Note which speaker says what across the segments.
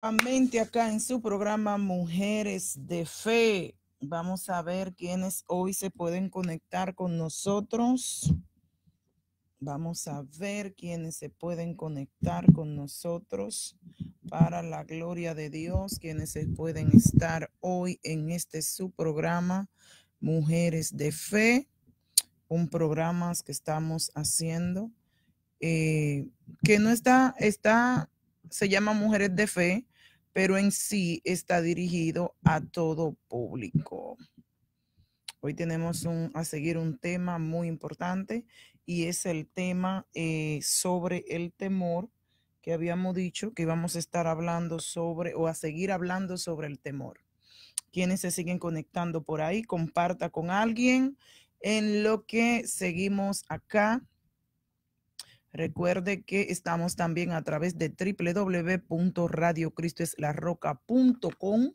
Speaker 1: Nuevamente acá en su programa Mujeres de Fe. Vamos a ver quiénes hoy se pueden conectar con nosotros. Vamos a ver quiénes se pueden conectar con nosotros para la gloria de Dios, quienes se pueden estar hoy en este su programa Mujeres de Fe, un programa que estamos haciendo eh, que no está, está, se llama Mujeres de Fe, pero en sí está dirigido a todo público. Hoy tenemos un, a seguir un tema muy importante y es el tema eh, sobre el temor que habíamos dicho que íbamos a estar hablando sobre o a seguir hablando sobre el temor. Quienes se siguen conectando por ahí, comparta con alguien en lo que seguimos acá Recuerde que estamos también a través de www.radiocristoeslarroca.com.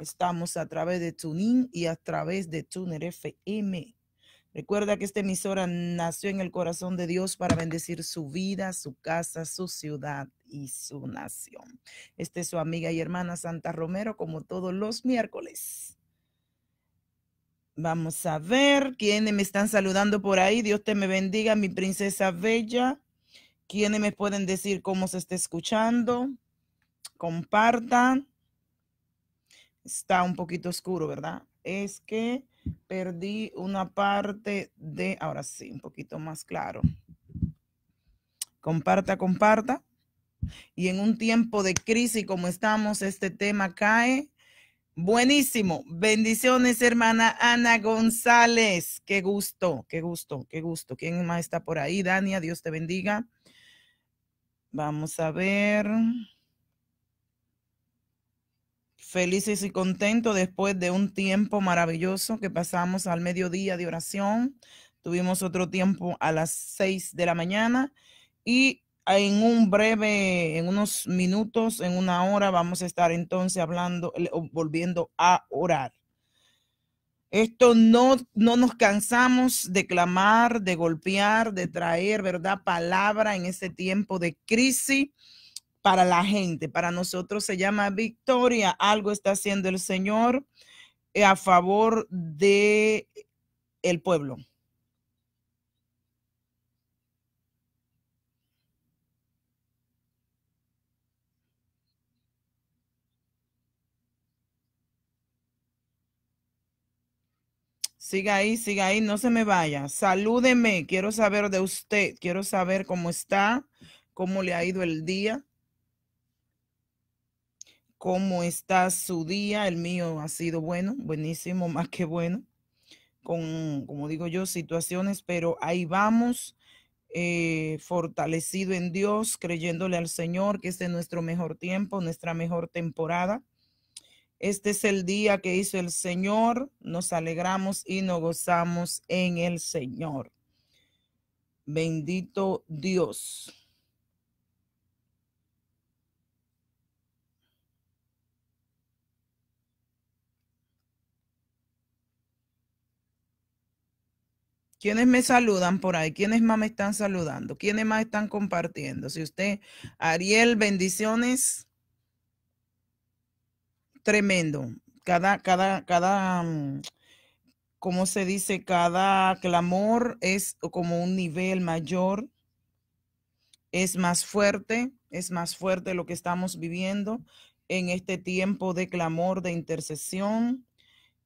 Speaker 1: Estamos a través de Tuning y a través de Tuner FM. Recuerda que esta emisora nació en el corazón de Dios para bendecir su vida, su casa, su ciudad y su nación. Esta es su amiga y hermana Santa Romero, como todos los miércoles. Vamos a ver quiénes me están saludando por ahí. Dios te me bendiga, mi princesa bella. ¿Quiénes me pueden decir cómo se está escuchando. Compartan. Está un poquito oscuro, ¿verdad? Es que perdí una parte de, ahora sí, un poquito más claro. Comparta, comparta. Y en un tiempo de crisis como estamos, este tema cae. Buenísimo. Bendiciones, hermana Ana González. Qué gusto, qué gusto, qué gusto. ¿Quién más está por ahí? Dania, Dios te bendiga. Vamos a ver. Felices y contentos después de un tiempo maravilloso que pasamos al mediodía de oración. Tuvimos otro tiempo a las seis de la mañana y en un breve, en unos minutos, en una hora, vamos a estar entonces hablando, eh, volviendo a orar. Esto no, nos cansamos de clamar, de golpear, de traer, ¿verdad? Palabra en este tiempo de crisis para la gente. Para nosotros se llama victoria. Algo está haciendo el Señor eh, a favor de el pueblo. Siga ahí, siga ahí, no se me vaya. Salúdeme, quiero saber de usted, quiero saber cómo está, cómo le ha ido el día, cómo está su día. El mío ha sido bueno, buenísimo, más que bueno, con, como digo yo, situaciones, pero ahí vamos. Eh, fortalecido en Dios, creyéndole al Señor que este es nuestro mejor tiempo, nuestra mejor temporada. Este es el día que hizo el Señor. Nos alegramos y nos gozamos en el Señor. Bendito Dios. ¿Quiénes me saludan por ahí? ¿Quiénes más me están saludando? ¿Quiénes más están compartiendo? Si usted, Ariel, bendiciones tremendo. Cada, cada, cada, mm, ¿cómo se dice? Cada clamor es como un nivel mayor, es más fuerte, es más fuerte lo que estamos viviendo en este tiempo de clamor, de intercesión.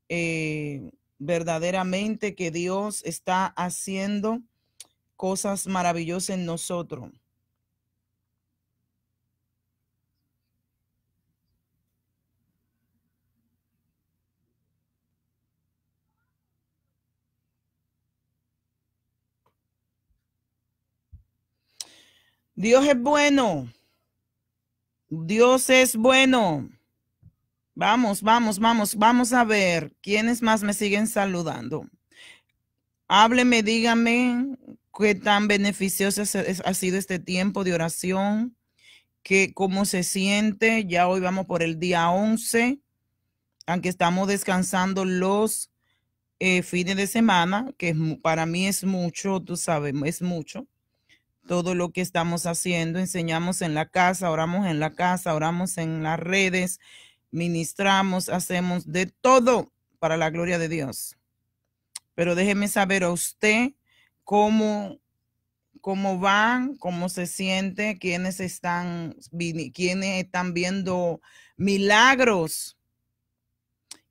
Speaker 1: Eh, verdaderamente que Dios está haciendo cosas maravillosas en nosotros. Dios es bueno. Dios es bueno. Vamos, vamos, vamos, vamos a ver quiénes más me siguen saludando. Hábleme, dígame qué tan beneficioso ha sido este tiempo de oración, que, cómo se siente. Ya hoy vamos por el día 11, aunque estamos descansando los eh, fines de semana, que para mí es mucho, tú sabes, es mucho todo lo que estamos haciendo. Enseñamos en la casa, oramos en la casa, oramos en las redes, ministramos, hacemos de todo para la gloria de Dios. Pero déjeme saber a usted cómo, cómo van, cómo se siente, quiénes están, están viendo milagros.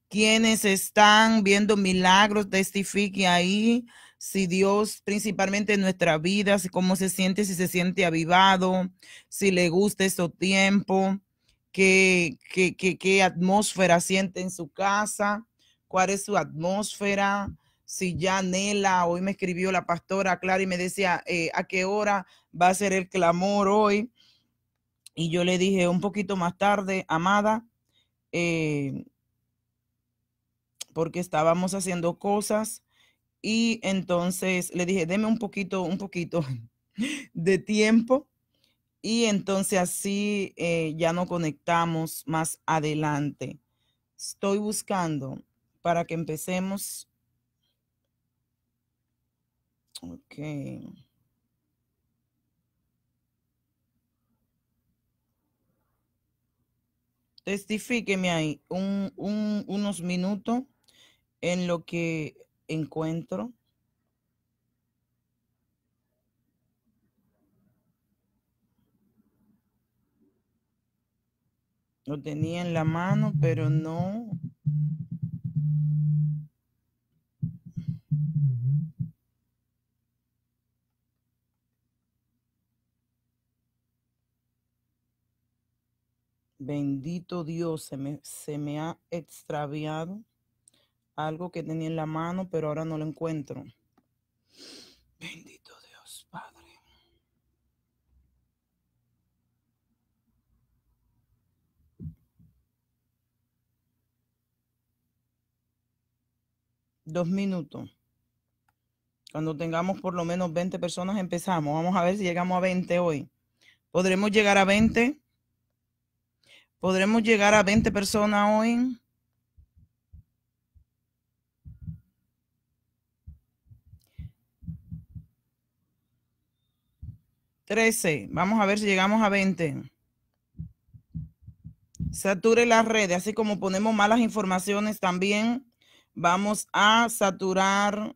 Speaker 1: Quienes están viendo milagros, testifique ahí si Dios principalmente en nuestra vida, cómo se siente, si se siente avivado, si le gusta ese tiempo, qué, qué, qué, qué atmósfera siente en su casa, cuál es su atmósfera, si ya anhela, hoy me escribió la pastora Clara y me decía, eh, ¿a qué hora va a ser el clamor hoy? Y yo le dije un poquito más tarde, amada, eh, porque estábamos haciendo cosas y entonces le dije, deme un poquito, un poquito de tiempo. Y entonces así eh, ya no conectamos más adelante. Estoy buscando para que empecemos. Ok. Testifíqueme ahí un, un, unos minutos en lo que encuentro lo tenía en la mano, pero no. Bendito Dios, se me, se me ha extraviado algo que tenía en la mano, pero ahora no lo encuentro. Bendito Dios, Padre. Dos minutos. Cuando tengamos por lo menos 20 personas empezamos. Vamos a ver si llegamos a 20 hoy. ¿Podremos llegar a 20? ¿Podremos llegar a 20 personas hoy? 13. Vamos a ver si llegamos a 20. Sature las redes, así como ponemos malas informaciones también, vamos a saturar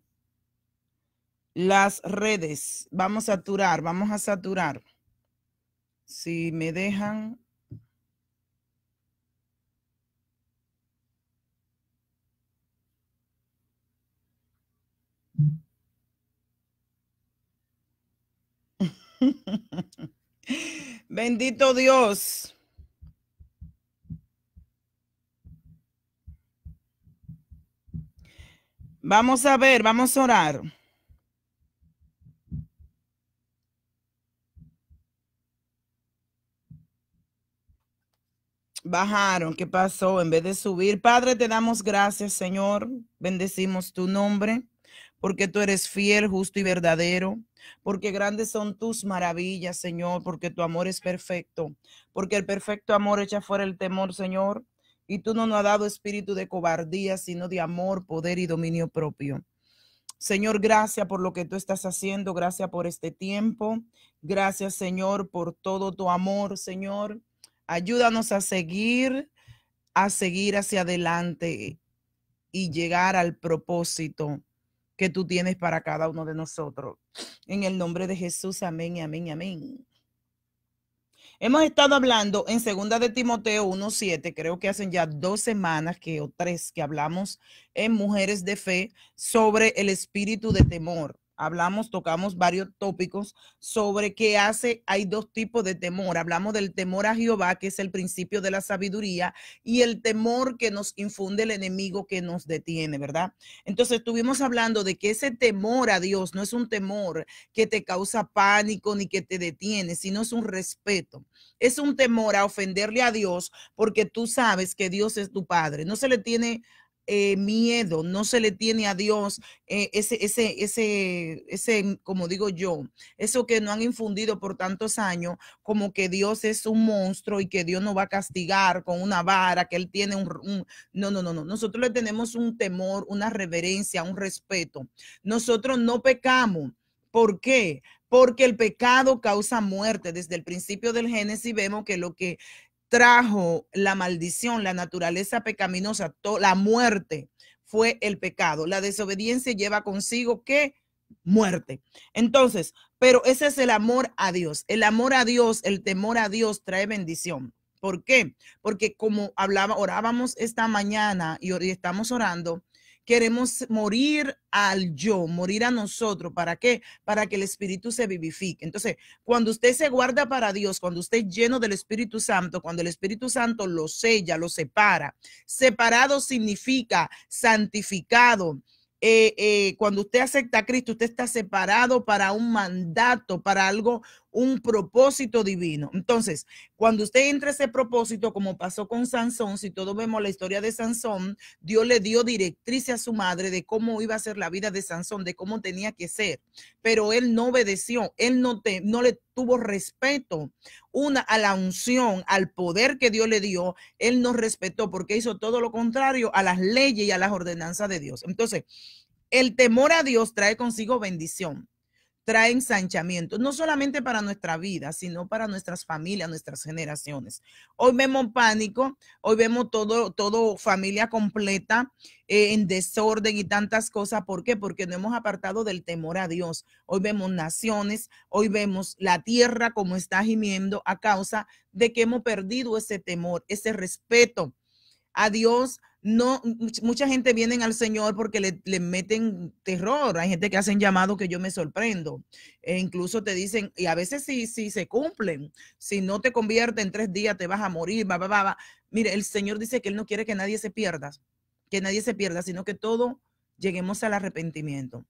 Speaker 1: las redes. Vamos a saturar, vamos a saturar. Si me dejan, Bendito Dios. Vamos a ver, vamos a orar. Bajaron, ¿qué pasó? En vez de subir, Padre, te damos gracias, Señor. Bendecimos tu nombre porque tú eres fiel, justo y verdadero, porque grandes son tus maravillas, Señor, porque tu amor es perfecto, porque el perfecto amor echa fuera el temor, Señor, y tú no nos has dado espíritu de cobardía, sino de amor, poder y dominio propio. Señor, gracias por lo que tú estás haciendo, gracias por este tiempo, gracias, Señor, por todo tu amor, Señor. Ayúdanos a seguir, a seguir hacia adelante y llegar al propósito que tú tienes para cada uno de nosotros. En el nombre de Jesús, amén y amén amén. Hemos estado hablando en segunda de Timoteo 1.7, creo que hacen ya dos semanas que, o tres que hablamos en Mujeres de Fe sobre el espíritu de temor hablamos, tocamos varios tópicos sobre qué hace, hay dos tipos de temor. Hablamos del temor a Jehová, que es el principio de la sabiduría, y el temor que nos infunde el enemigo que nos detiene, ¿verdad? Entonces estuvimos hablando de que ese temor a Dios no es un temor que te causa pánico ni que te detiene, sino es un respeto. Es un temor a ofenderle a Dios porque tú sabes que Dios es tu Padre. No se le tiene eh, miedo, no se le tiene a Dios eh, ese, ese, ese, ese, como digo yo, eso que no han infundido por tantos años, como que Dios es un monstruo y que Dios no va a castigar con una vara, que Él tiene un, no, no, no, no. Nosotros le tenemos un temor, una reverencia, un respeto. Nosotros no pecamos. ¿Por qué? Porque el pecado causa muerte. Desde el principio del Génesis vemos que lo que trajo la maldición, la naturaleza pecaminosa, la muerte fue el pecado. La desobediencia lleva consigo ¿qué? muerte. Entonces, pero ese es el amor a Dios. El amor a Dios, el temor a Dios trae bendición. ¿Por qué? Porque como hablaba, orábamos esta mañana y hoy estamos orando, queremos morir al yo, morir a nosotros. ¿Para qué? Para que el Espíritu se vivifique. Entonces, cuando usted se guarda para Dios, cuando usted es lleno del Espíritu Santo, cuando el Espíritu Santo lo sella, lo separa, separado significa santificado. Eh, eh, cuando usted acepta a Cristo, usted está separado para un mandato, para algo, un propósito divino. Entonces, cuando usted entra a ese propósito, como pasó con Sansón, si todos vemos la historia de Sansón, Dios le dio directrice a su madre de cómo iba a ser la vida de Sansón, de cómo tenía que ser, pero él no obedeció, él no, te, no le tuvo respeto una a la unción, al poder que Dios le dio, él no respetó porque hizo todo lo contrario a las leyes y a las ordenanzas de Dios. Entonces, el temor a Dios trae consigo bendición trae ensanchamiento, no solamente para nuestra vida, sino para nuestras familias, nuestras generaciones. Hoy vemos pánico, hoy vemos todo, todo familia completa eh, en desorden y tantas cosas. ¿Por qué? Porque no hemos apartado del temor a Dios. Hoy vemos naciones, hoy vemos la tierra como está gimiendo a causa de que hemos perdido ese temor, ese respeto a Dios, no, mucha gente viene al Señor porque le, meten terror. Hay gente que hacen llamado que yo me sorprendo. E incluso te dicen, y a veces sí, sí se cumplen. Si no te conviertes en tres días, te vas a morir, va, va, Mire, el Señor dice que Él no quiere que nadie se pierda, que nadie se pierda, sino que todo lleguemos al arrepentimiento.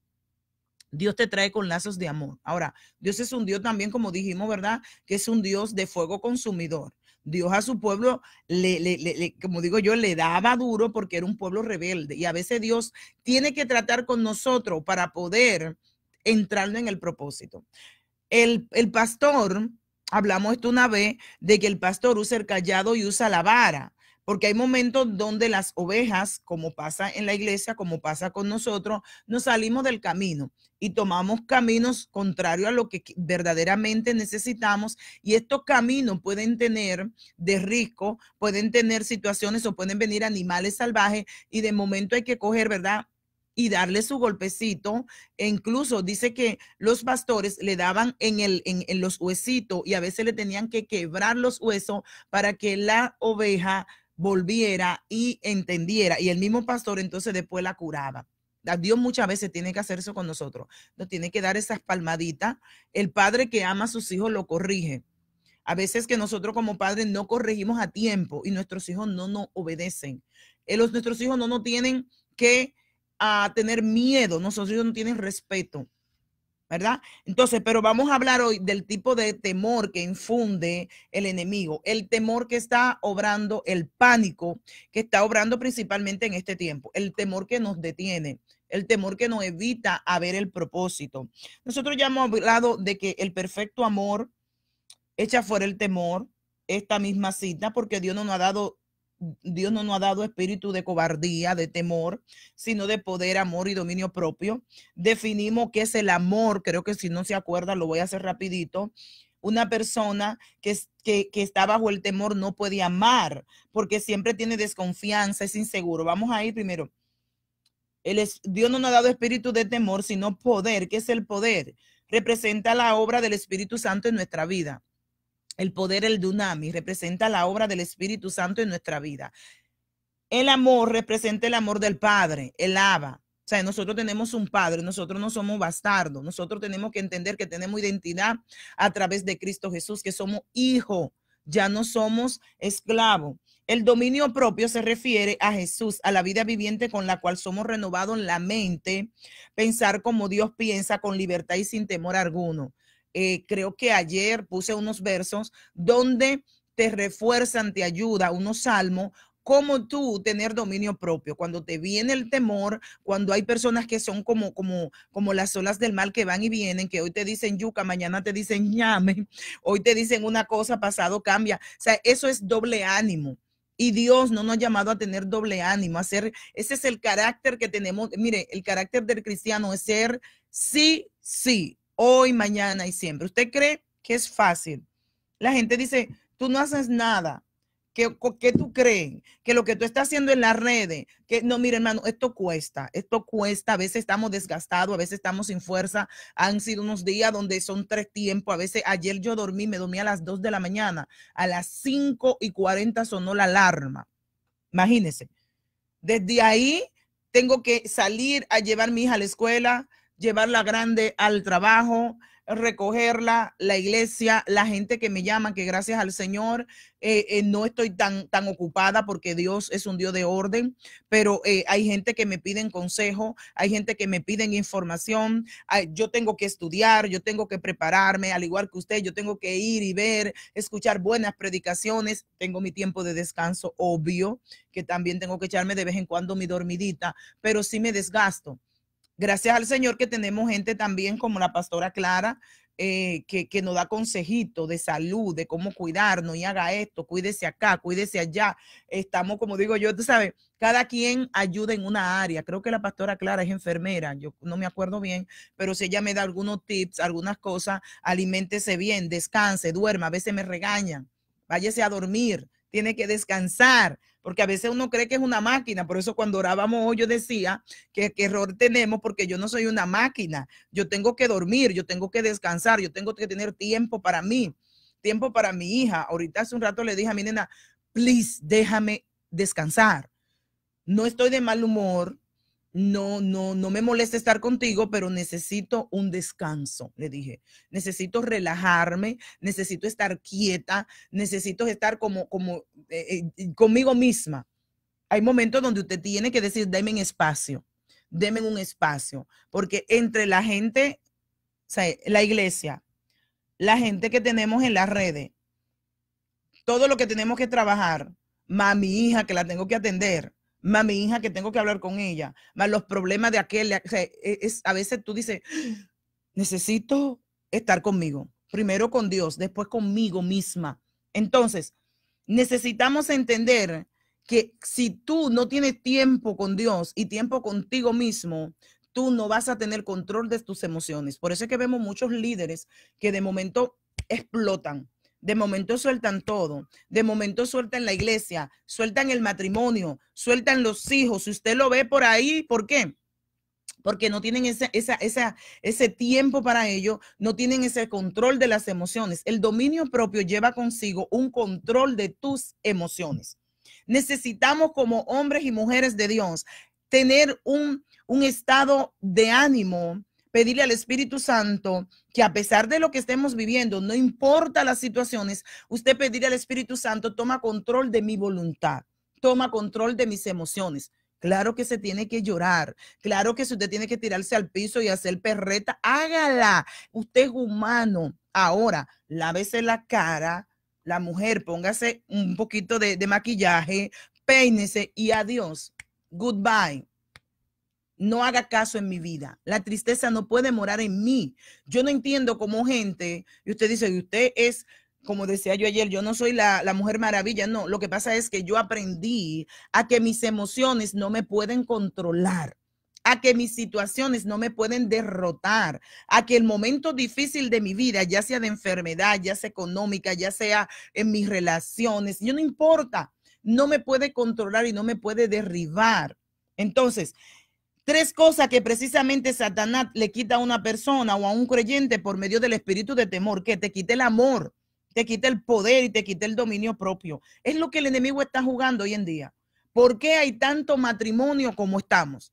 Speaker 1: Dios te trae con lazos de amor. Ahora, Dios es un Dios también, como dijimos, ¿verdad? Que es un Dios de fuego consumidor. Dios a su pueblo, le, como digo yo, le daba duro porque era un pueblo rebelde. Y a veces Dios tiene que tratar con nosotros para poder entrarlo en el propósito. El, el pastor, hablamos esto una vez, de que el pastor usa el callado y usa la vara porque hay momentos donde las ovejas, como pasa en la iglesia, como pasa con nosotros, nos salimos del camino y tomamos caminos contrarios a lo que verdaderamente necesitamos y estos caminos pueden tener de riesgo, pueden tener situaciones o pueden venir animales salvajes y de momento hay que coger, ¿verdad? y darle su golpecito. E incluso dice que los pastores le daban en, el, en, en los huesitos y a veces le tenían que quebrar los huesos para que la oveja volviera y entendiera. Y el mismo pastor entonces después la curaba. Ah, Dios muchas veces tiene que hacer eso con nosotros. Nos tiene que dar esas palmaditas. El padre que ama a sus hijos lo corrige. A veces que nosotros como padres no corregimos a tiempo y nuestros hijos no nos obedecen. Eh, los, nuestros hijos no nos tienen que ah, tener miedo, nuestros hijos no tienen respeto. ¿verdad? Entonces, pero vamos a hablar hoy del tipo de temor que infunde el enemigo, el temor que está obrando, el pánico que está obrando principalmente en este tiempo, el temor que nos detiene, el temor que nos evita a ver el propósito. Nosotros ya hemos hablado de que el perfecto amor echa fuera el temor, esta misma cita, porque Dios no nos ha dado Dios no nos ha dado espíritu de cobardía, de temor, sino de poder, amor y dominio propio. Definimos qué es el amor, creo que si no se acuerda lo voy a hacer rapidito. Una persona que, está bajo el temor no puede amar porque siempre tiene desconfianza, es inseguro. Vamos a ir primero. Dios no nos ha dado espíritu de temor, sino poder. ¿Qué es el poder? Representa la obra del Espíritu Santo en nuestra vida. El poder, el dunami, representa la obra del Espíritu Santo en nuestra vida. El amor representa el amor del Padre, el Abba. O sea, nosotros tenemos un Padre, nosotros no somos bastardos, nosotros tenemos que entender que tenemos identidad a través de Cristo Jesús, que somos hijo, ya no somos esclavos. El dominio propio se refiere a Jesús, a la vida viviente con la cual somos renovados en la mente, pensar como Dios piensa con libertad y sin temor alguno. Eh, creo que ayer puse unos versos donde te refuerzan, te ayuda, unos salmos, como tú tener dominio propio. Cuando te viene el temor, cuando hay personas que son como, como, como las olas del mal que van y vienen, que hoy te dicen yuca, mañana te dicen ñame, hoy te dicen una cosa, pasado cambia. O sea, eso es doble ánimo. Y Dios no nos ha llamado a tener doble ánimo, a ser, ese es el carácter que tenemos. Mire, el carácter del cristiano es ser sí, sí, hoy, mañana y siempre. ¿Usted cree que es fácil? La gente dice, tú no haces nada. ¿Qué, qué tú crees? Que lo que tú estás haciendo en las redes, que no, mire hermano, esto cuesta, esto cuesta, a veces estamos desgastados, a veces estamos sin fuerza, han sido unos días donde son tres tiempos, a veces ayer yo dormí, me dormí a las 2 de la mañana, a las 5 y 40 sonó la alarma, imagínense, desde ahí tengo que salir a llevar a mi hija a la escuela, llevarla grande al trabajo, recogerla, la iglesia, la gente que me llama, que gracias al Señor eh, eh, no estoy tan, tan ocupada porque Dios es un Dios de orden, pero eh, hay gente que me piden consejo, hay gente que me piden información, yo tengo que estudiar, yo tengo que prepararme, al igual que usted, yo tengo que ir y ver, escuchar buenas predicaciones, tengo mi tiempo de descanso, obvio, que también tengo que echarme de vez en cuando mi dormidita, pero sí me desgasto. Gracias al Señor que tenemos gente también como la pastora Clara, eh, que, que, nos da consejitos de salud, de cómo cuidarnos y haga esto, cuídese acá, cuídese allá. Estamos, como digo yo, tú sabes, cada quien ayuda en una área. Creo que la pastora Clara es enfermera, yo no me acuerdo bien, pero si ella me da algunos tips, algunas cosas, aliméntese bien, descanse, duerma, a veces me regañan, váyase a dormir, tiene que descansar, porque a veces uno cree que es una máquina. Por eso cuando orábamos hoy yo decía que, qué error tenemos porque yo no soy una máquina. Yo tengo que dormir, yo tengo que descansar, yo tengo que tener tiempo para mí, tiempo para mi hija. Ahorita hace un rato le dije a mi nena, please, déjame descansar. No estoy de mal humor, no, no, no me molesta estar contigo, pero necesito un descanso, le dije. Necesito relajarme, necesito estar quieta, necesito estar como, como eh, eh, conmigo misma. Hay momentos donde usted tiene que decir, denme un espacio, deme un espacio, porque entre la gente, o sea, la iglesia, la gente que tenemos en las redes, todo lo que tenemos que trabajar, más mi hija que la tengo que atender, más mi hija que tengo que hablar con ella, más los problemas de aquel. E, es, a veces tú dices, necesito estar conmigo, primero con Dios, después conmigo misma. Entonces, necesitamos entender que si tú no tienes tiempo con Dios y tiempo contigo mismo, tú no vas a tener control de tus emociones. Por eso es que vemos muchos líderes que de momento explotan de momento sueltan todo, de momento sueltan la iglesia, sueltan el matrimonio, sueltan los hijos. Si usted lo ve por ahí, ¿por qué? porque no tienen ese tiempo para ello, no tienen ese control de las emociones. El dominio propio lleva consigo un control de tus emociones. Necesitamos como hombres y mujeres de Dios tener un, un estado de ánimo pedirle al Espíritu Santo que a pesar de lo que estemos viviendo, no importa las situaciones, usted pedirle al Espíritu Santo, toma control de mi voluntad, toma control de mis emociones. Claro que se tiene que llorar. Claro que si usted tiene que tirarse al piso y hacer perreta, hágala. Usted es humano. Ahora, lávese la cara, la mujer, póngase un poquito de, de maquillaje, peínese y adiós. Goodbye no haga caso en mi vida. La tristeza no puede morar en mí. Yo no entiendo cómo gente, y usted dice, y usted es, como decía yo ayer, yo no soy la, la, mujer maravilla. No, lo que pasa es que yo aprendí a que mis emociones no me pueden controlar a que mis situaciones no me pueden derrotar, a que el momento difícil de mi vida, ya sea de enfermedad, ya sea económica, ya sea en mis relaciones, yo no importa, no me puede controlar y no me puede derribar. Entonces, Tres cosas que precisamente Satanás le quita a una persona o a un creyente por medio del espíritu de temor, que te quite el amor, te quite el poder y te quite el dominio propio. Es lo que el enemigo está jugando hoy en día. ¿Por qué hay tanto matrimonio como estamos?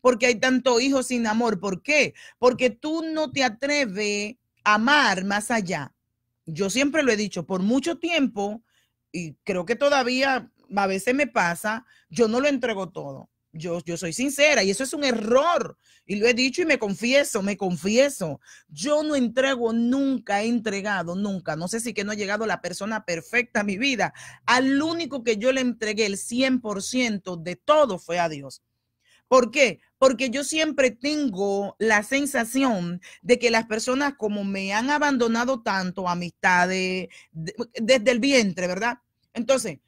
Speaker 1: ¿Por qué hay tanto hijo sin amor? ¿Por qué? Porque tú no te atreves a amar más allá. Yo siempre lo he dicho, por mucho tiempo, y creo que todavía a veces me pasa, yo no lo entrego todo. Yo, soy sincera y eso es un error. Y lo he dicho y me confieso, me confieso. Yo no entrego nunca, he entregado nunca. No sé si que no ha llegado la persona perfecta a mi vida. Al único que yo le entregué el 100% de todo fue a Dios. ¿Por qué? Porque yo siempre tengo la sensación de que las personas como me han abandonado tanto, amistades, desde el vientre, ¿verdad? Entonces,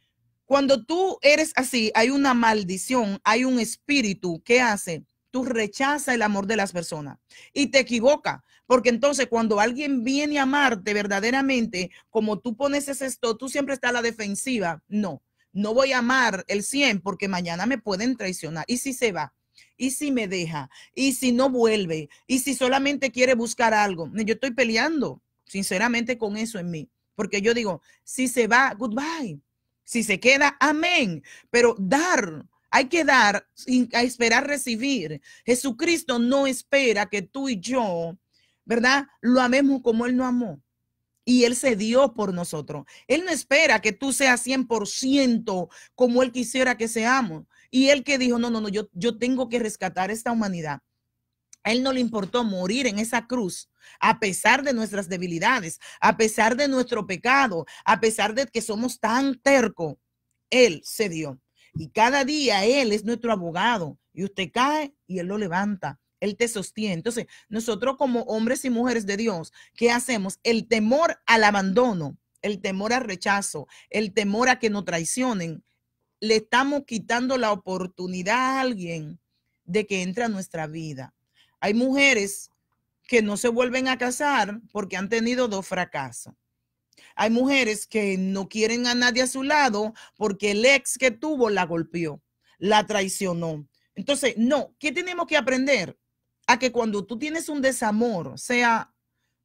Speaker 1: cuando tú eres así, hay una maldición, hay un espíritu que hace, tú rechazas el amor de las personas y te equivoca, porque entonces cuando alguien viene a amarte verdaderamente, como tú pones ese esto, tú siempre estás a la defensiva. No, no voy a amar el 100 porque mañana me pueden traicionar. ¿Y si se va? ¿Y si me deja? ¿Y si no vuelve? ¿Y si solamente quiere buscar algo? Yo estoy peleando, sinceramente, con eso en mí. Porque yo digo, si se va, goodbye. Si se queda, amén. Pero dar, hay que dar sin esperar recibir. Jesucristo no espera que tú y yo, ¿verdad? Lo amemos como Él no amó. Y Él se dio por nosotros. Él no espera que tú seas 100% como Él quisiera que seamos. Y Él que dijo, no, no, no, yo, yo tengo que rescatar esta humanidad. A Él no le importó morir en esa cruz, a pesar de nuestras debilidades, a pesar de nuestro pecado, a pesar de que somos tan terco. Él se dio. Y cada día Él es nuestro abogado. Y usted cae y Él lo levanta. Él te sostiene. Entonces, nosotros como hombres y mujeres de Dios, ¿qué hacemos? El temor al abandono, el temor al rechazo, el temor a que nos traicionen. Le estamos quitando la oportunidad a alguien de que entre a nuestra vida. Hay mujeres que no se vuelven a casar porque han tenido dos fracasos. Hay mujeres que no quieren a nadie a su lado porque el ex que tuvo la golpeó, la traicionó. Entonces, no, ¿qué tenemos que aprender? A que cuando tú tienes un desamor, sea,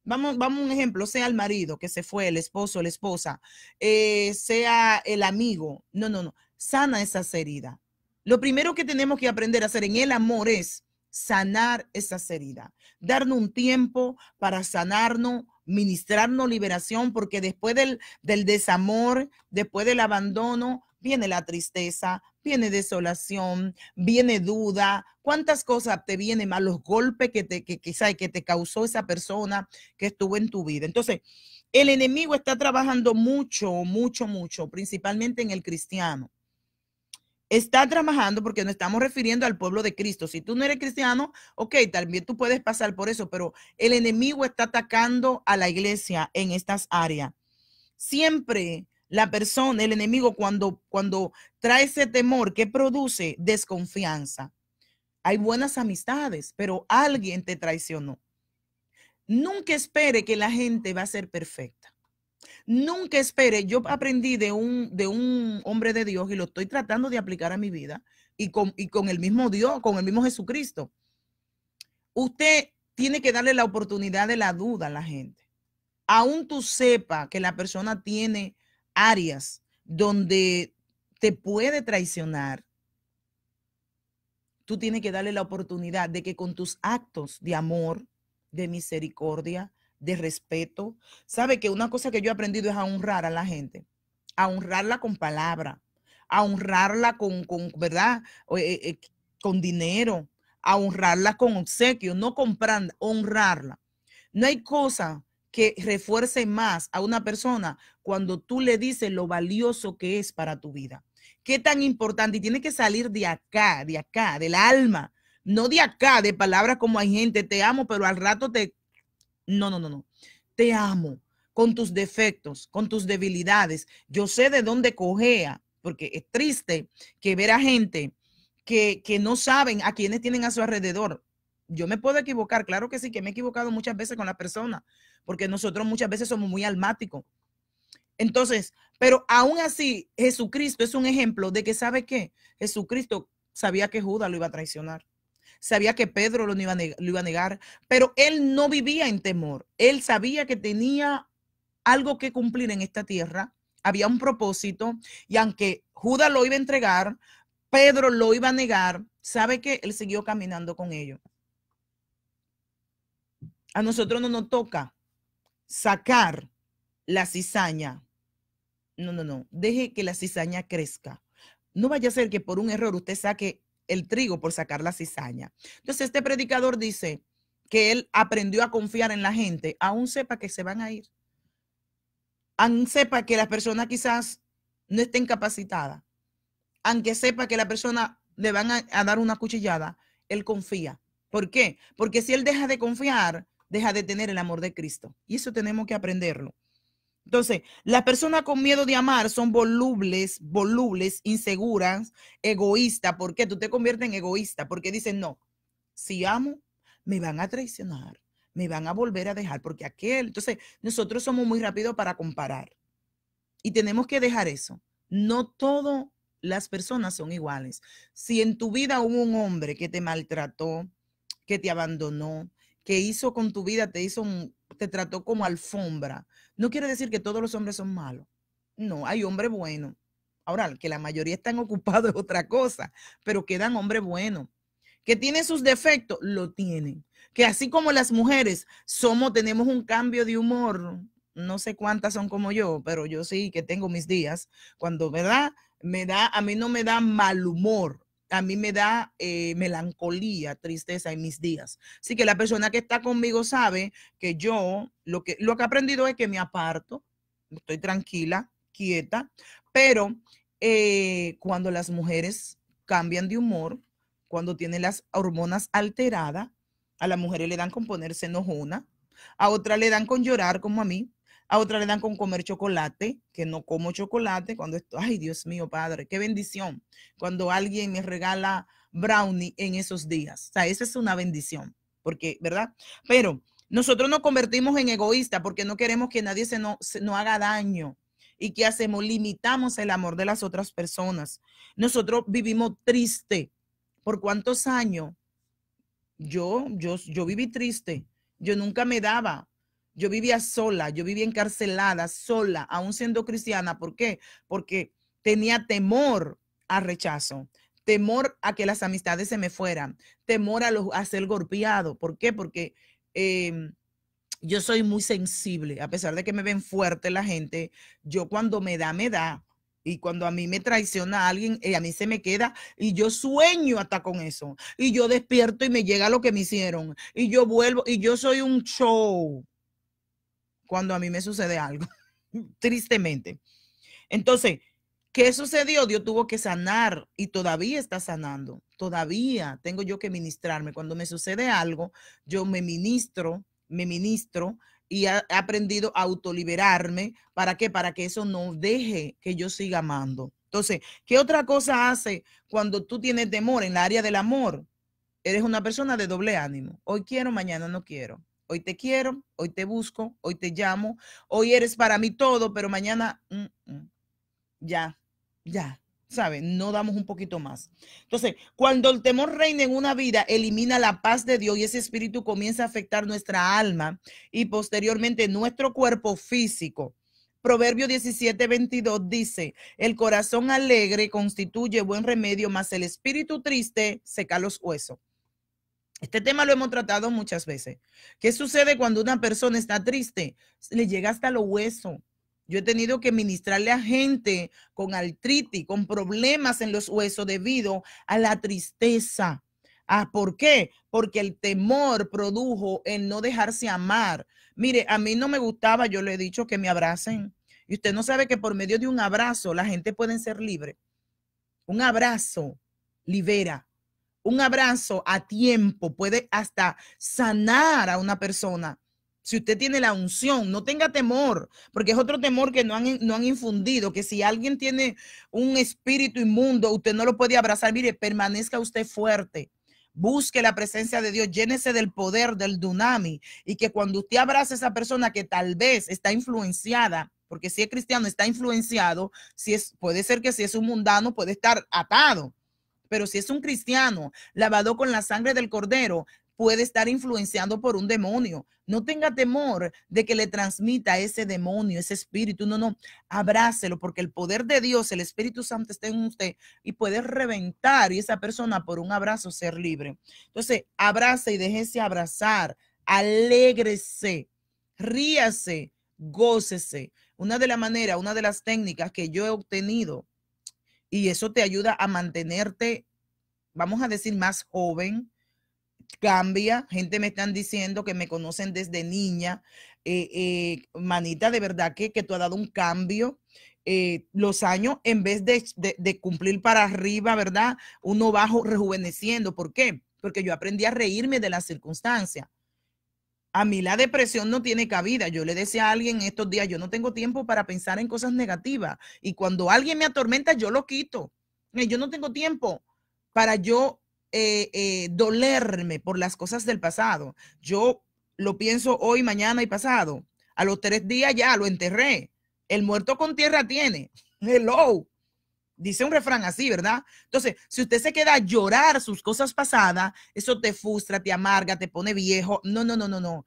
Speaker 1: vamos, vamos un ejemplo, sea el marido que se fue, el esposo, la esposa, eh, sea el amigo, no, no, no, sana esas heridas. Lo primero que tenemos que aprender a hacer en el amor es sanar esas heridas, darnos un tiempo para sanarnos, ministrarnos liberación, porque después del, desamor, después del abandono, viene la tristeza, viene desolación, viene duda, cuántas cosas te vienen malos golpes que te, que, que, que te causó esa persona que estuvo en tu vida. Entonces, el enemigo está trabajando mucho, mucho, mucho, principalmente en el cristiano está trabajando porque nos estamos refiriendo al pueblo de Cristo. Si tú no eres cristiano, ok, también tú puedes pasar por eso, pero el enemigo está atacando a la iglesia en estas áreas. Siempre la persona, el enemigo, cuando, cuando trae ese temor, que produce? Desconfianza. Hay buenas amistades, pero alguien te traicionó. Nunca espere que la gente va a ser perfecta. Nunca espere, yo aprendí de un, de un hombre de Dios y lo estoy tratando de aplicar a mi vida y con, el mismo Dios, con el mismo Jesucristo. Usted tiene que darle la oportunidad de la duda a la gente. Aún tú sepa que la persona tiene áreas donde te puede traicionar, tú tienes que darle la oportunidad de que con tus actos de amor, de misericordia, de respeto. Sabe que una cosa que yo he aprendido es a honrar a la gente, a honrarla con palabra, a honrarla con, ¿verdad? Eh, eh, con dinero, a honrarla con obsequio, no comprar, honrarla. No hay cosa que refuerce más a una persona cuando tú le dices lo valioso que es para tu vida. Qué tan importante, y tiene que salir de acá, de acá, del alma, no de acá, de palabras como hay gente, te amo, pero al rato te no, no, no, no. Te amo con tus defectos, con tus debilidades. Yo sé de dónde cojea, porque es triste que ver a gente que, que no saben a quiénes tienen a su alrededor. Yo me puedo equivocar, claro que sí, que me he equivocado muchas veces con la persona, porque nosotros muchas veces somos muy almáticos. Entonces, pero aún así, Jesucristo es un ejemplo de que, ¿sabe qué? Jesucristo sabía que Judas lo iba a traicionar sabía que Pedro lo iba, a negar, pero él no vivía en temor. Él sabía que tenía algo que cumplir en esta tierra, había un propósito, y aunque Judas lo iba a entregar, Pedro lo iba a negar, sabe que él siguió caminando con ellos. A nosotros no nos toca sacar la cizaña. No, no, no. Deje que la cizaña crezca. No vaya a ser que por un error usted saque el trigo, por sacar la cizaña. Entonces este predicador dice que él aprendió a confiar en la gente, aún sepa que se van a ir, aún sepa que las personas quizás no estén capacitadas, aunque sepa que la persona le van a dar una cuchillada, él confía. ¿Por qué? Porque si él deja de confiar, deja de tener el amor de Cristo. Y eso tenemos que aprenderlo. Entonces, las personas con miedo de amar son volubles, volubles, inseguras, egoístas. ¿Por qué? Tú te conviertes en egoísta porque dicen, no, si amo, me van a traicionar, me van a volver a dejar porque aquel. Entonces, nosotros somos muy rápidos para comparar. Y tenemos que dejar eso. No todas las personas son iguales. Si en tu vida hubo un hombre que te maltrató, que te abandonó, que hizo con tu vida, te hizo un, te trató como alfombra. No quiere decir que todos los hombres son malos. No, hay hombres buenos. Ahora, que la mayoría están ocupados de otra cosa, pero quedan hombres buenos. Que tienen sus defectos, lo tienen. Que así como las mujeres somos, tenemos un cambio de humor. No sé cuántas son como yo, pero yo sí que tengo mis días. Cuando, ¿verdad? Me da, a mí no me da mal humor a mí me da eh, melancolía, tristeza en mis días. Así que la persona que está conmigo sabe que yo lo que, lo que he aprendido es que me aparto, estoy tranquila, quieta, pero eh, cuando las mujeres cambian de humor, cuando tienen las hormonas alteradas, a las mujeres le dan con ponerse enojona, a otra le dan con llorar como a mí, a otra le dan con comer chocolate, que no como chocolate, cuando esto, ay Dios mío, Padre, qué bendición cuando alguien me regala brownie en esos días. O sea, esa es una bendición, porque, ¿verdad? Pero nosotros nos convertimos en egoístas porque no queremos que nadie se nos haga daño. ¿Y que hacemos? Limitamos el amor de las otras personas. Nosotros vivimos triste. ¿Por cuántos años? Yo, yo, yo viví triste. Yo nunca me daba yo vivía sola, yo vivía encarcelada, sola, aún siendo cristiana. ¿Por qué? Porque tenía temor al rechazo, temor a que las amistades se me fueran, temor a, lo, ser golpeado. ¿Por qué? Porque em, yo soy muy sensible, a pesar de que me ven fuerte la gente, yo cuando me da, me da. Y cuando a mí me traiciona alguien, eh, a mí se me queda y yo sueño hasta con eso. Y yo despierto y me llega lo que me hicieron. Y yo vuelvo y yo soy un show cuando a mí me sucede algo, tristemente. Entonces, ¿qué sucedió? Dios tuvo que sanar y todavía está sanando. Todavía tengo yo que ministrarme. Cuando me sucede algo, yo me ministro, me ministro y he aprendido a autoliberarme. ¿Para qué? Para que eso no deje que yo siga amando. Entonces, ¿qué otra cosa hace cuando tú tienes temor en el área del amor? Eres una persona de doble ánimo. Hoy quiero, mañana no quiero hoy te quiero, hoy te busco, hoy te llamo, hoy eres para mí todo, pero mañana mm, mm, ya, ya, ¿sabes? No damos un poquito más. Entonces, cuando el temor reina en una vida, elimina la paz de Dios y ese espíritu comienza a afectar nuestra alma y posteriormente nuestro cuerpo físico. Proverbio 17, 22 dice, el corazón alegre constituye buen remedio, mas el espíritu triste seca los huesos. Este tema lo hemos tratado muchas veces. ¿Qué sucede cuando una persona está triste? Le llega hasta los huesos. Yo he tenido que ministrarle a gente con artritis, con problemas en los huesos debido a la tristeza. Ah, ¿Por qué? Porque el temor produjo en no dejarse amar. Mire, a mí no me gustaba, yo le he dicho que me abracen. Y usted no sabe que por medio de un abrazo la gente puede ser libre. Un abrazo libera un abrazo a tiempo puede hasta sanar a una persona. Si usted tiene la unción, no tenga temor, porque es otro temor que no han, no han infundido, que si alguien tiene un espíritu inmundo, usted no lo puede abrazar. Mire, permanezca usted fuerte. Busque la presencia de Dios, llénese del poder del dunami y que cuando usted abrace a esa persona que tal vez está influenciada, porque si es cristiano está influenciado, si es, puede ser que si es un mundano puede estar atado pero si es un cristiano lavado con la sangre del cordero, puede estar influenciado por un demonio. No tenga temor de que le transmita ese demonio, ese espíritu. No, no, abrácelo porque el poder de Dios, el Espíritu Santo está en usted y puede reventar y esa persona por un abrazo ser libre. Entonces, abrace y déjese abrazar, alégrese, ríase, gócese. Una de las maneras, una de las técnicas que yo he obtenido y eso te ayuda a mantenerte, vamos a decir, más joven, cambia. Gente me están diciendo que me conocen desde niña. Eh, eh, manita, de verdad que, tú has dado un cambio. Eh, los años, en vez de, de, cumplir para arriba, ¿verdad? Uno bajo rejuveneciendo. ¿Por qué? Porque yo aprendí a reírme de las circunstancias. A mí la depresión no tiene cabida. Yo le decía a alguien estos días, yo no tengo tiempo para pensar en cosas negativas. Y cuando alguien me atormenta, yo lo quito. Eh, yo no tengo tiempo para yo eh, eh, dolerme por las cosas del pasado. Yo lo pienso hoy, mañana y pasado. A los tres días ya lo enterré. El muerto con tierra tiene. Hello. Dice un refrán así, ¿verdad? Entonces, si usted se queda a llorar sus cosas pasadas, eso te frustra, te amarga, te pone viejo. No, no, no, no, no.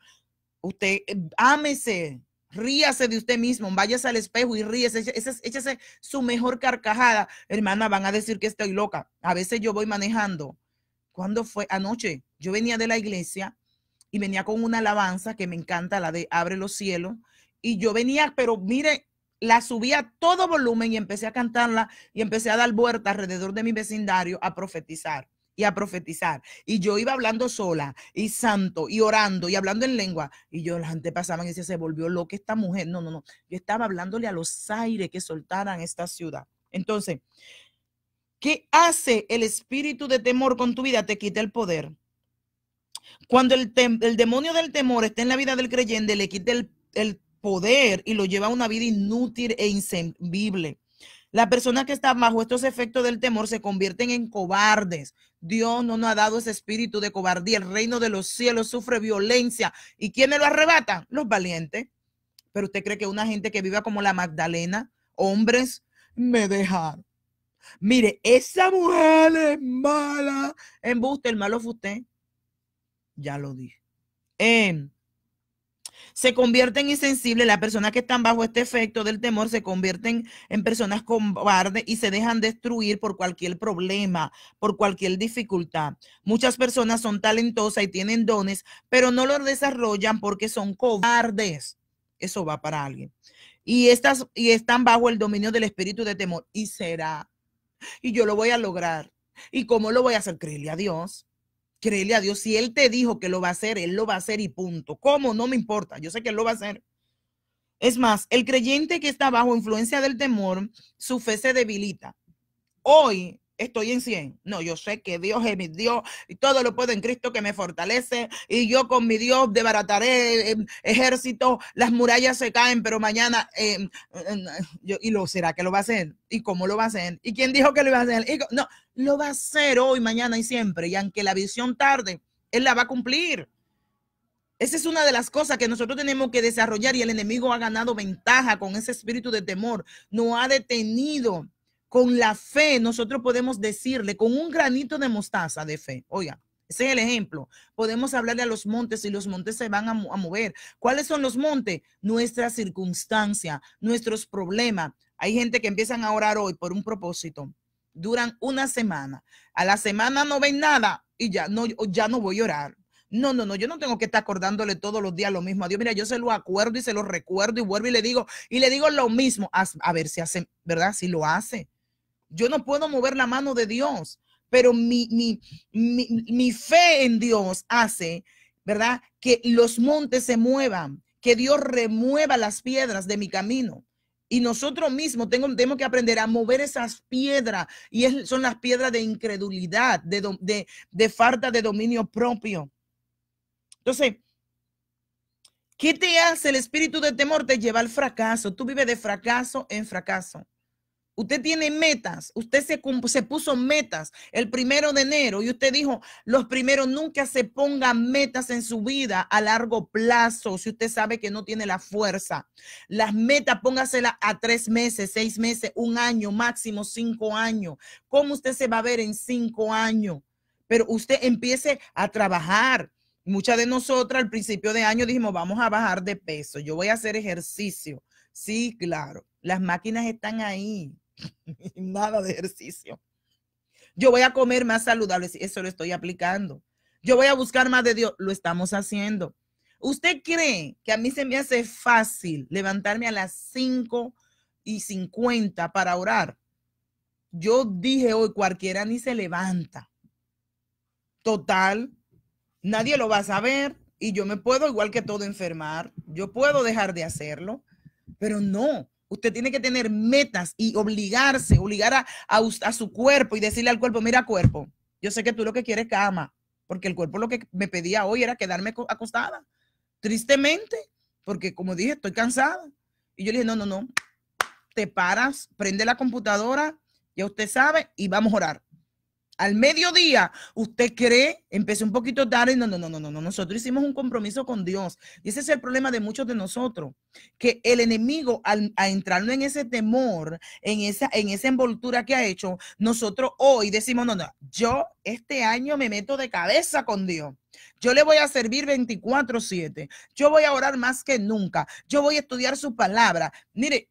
Speaker 1: Usted eh, ámese, ríase de usted mismo, váyase al espejo y ríese, échese, su mejor carcajada. Hermana, van a decir que estoy loca. A veces yo voy manejando. ¿Cuándo fue? Anoche. Yo venía de la iglesia y venía con una alabanza que me encanta, la de Abre los cielos. Y yo venía, pero mire, la subí a todo volumen y empecé a cantarla y empecé a dar vueltas alrededor de mi vecindario a profetizar y a profetizar. Y yo iba hablando sola y santo y orando y hablando en lengua. Y yo, la gente pasaba y decía, se volvió loca esta mujer. No, no, no. Yo estaba hablándole a los aires que soltaran esta ciudad. Entonces, ¿qué hace el espíritu de temor con tu vida? Te quita el poder. Cuando el, el demonio del temor está en la vida del creyente, le quita el, el poder y lo lleva a una vida inútil e insensible. Las personas que están bajo estos efectos del temor se convierten en cobardes. Dios no nos ha dado ese espíritu de cobardía. El reino de los cielos sufre violencia. ¿Y quiénes lo arrebatan? Los valientes. Pero usted cree que una gente que viva como la Magdalena, hombres, me dejaron. Mire, esa mujer es mala. Embuste, el malo fue usted. Ya lo dije. En em, se convierten insensibles, las personas que están bajo este efecto del temor se convierten en personas cobardes y se dejan destruir por cualquier problema, por cualquier dificultad. Muchas personas son talentosas y tienen dones, pero no los desarrollan porque son cobardes. Eso va para alguien. Y, estas, y están bajo el dominio del espíritu de temor. Y será. Y yo lo voy a lograr. ¿Y cómo lo voy a hacer? Creerle a Dios créele a Dios. Si Él te dijo que lo va a hacer, Él lo va a hacer y punto. ¿Cómo? No me importa. Yo sé que Él lo va a hacer. Es más, el creyente que está bajo influencia del temor, su fe se debilita. Hoy estoy en 100. No, yo sé que Dios es mi Dios y todo lo puedo en Cristo que me fortalece y yo con mi Dios debarataré ejércitos, em, ejército, las murallas se caen, pero mañana, em, em, yo, ¿y lo será que lo va a hacer? ¿Y cómo lo va a hacer? ¿Y quién dijo que lo iba a hacer? no, lo va a hacer hoy, mañana y siempre. Y aunque la visión tarde, Él la va a cumplir. Esa es una de las cosas que nosotros tenemos que desarrollar y el enemigo ha ganado ventaja con ese espíritu de temor. No ha detenido con la fe nosotros podemos decirle, con un granito de mostaza de fe, oiga, ese es el ejemplo. Podemos hablarle a los montes y los montes se van a, mover. ¿Cuáles son los montes? Nuestra circunstancia, nuestros problemas. Hay gente que empiezan a orar hoy por un propósito. Duran una semana. A la semana no ven nada y ya no, ya no voy a orar. No, no, no, yo no tengo que estar acordándole todos los días lo mismo a Dios. Mira, yo se lo acuerdo y se lo recuerdo y vuelvo y le digo, y le digo lo mismo. A, a ver si hace, ¿verdad? Si lo hace. Yo no puedo mover la mano de Dios, pero mi, mi, fe en Dios hace, ¿verdad? Que los montes se muevan, que Dios remueva las piedras de mi camino. Y nosotros mismos tengo, tenemos que aprender a mover esas piedras. Y son las piedras de incredulidad, de, de, de falta de dominio propio. Entonces, ¿qué te hace el espíritu de temor? Te lleva al fracaso. Tú vives de fracaso en fracaso. Usted tiene metas, usted se, se, puso metas el primero de enero y usted dijo, los primeros nunca se pongan metas en su vida a largo plazo si usted sabe que no tiene la fuerza. Las metas póngaselas a tres meses, seis meses, un año, máximo cinco años. ¿Cómo usted se va a ver en cinco años? Pero usted empiece a trabajar. Muchas de nosotras al principio de año dijimos, vamos a bajar de peso, yo voy a hacer ejercicio. Sí, claro, las máquinas están ahí Nada de ejercicio. Yo voy a comer más saludable, eso lo estoy aplicando. Yo voy a buscar más de Dios, lo estamos haciendo. ¿Usted cree que a mí se me hace fácil levantarme a las 5 y 50 para orar? Yo dije hoy, cualquiera ni se levanta. Total, nadie lo va a saber y yo me puedo, igual que todo, enfermar. Yo puedo dejar de hacerlo, pero no, Usted tiene que tener metas y obligarse, obligar a, su cuerpo y decirle al cuerpo, mira cuerpo, yo sé que tú lo que quieres es cama, porque el cuerpo lo que me pedía hoy era quedarme acostada, tristemente, porque como dije, estoy cansada. Y yo le dije, no, no, no, te paras, prende la computadora, ya usted sabe, y vamos a orar al mediodía, usted cree, empecé un poquito tarde, no, no, no, no, no, nosotros hicimos un compromiso con Dios. Y ese es el problema de muchos de nosotros, que el enemigo al a entrarnos en ese temor, en esa, en esa envoltura que ha hecho, nosotros hoy decimos, no, no, yo este año me meto de cabeza con Dios. Yo le voy a servir 24/7. Yo voy a orar más que nunca. Yo voy a estudiar su palabra. Mire,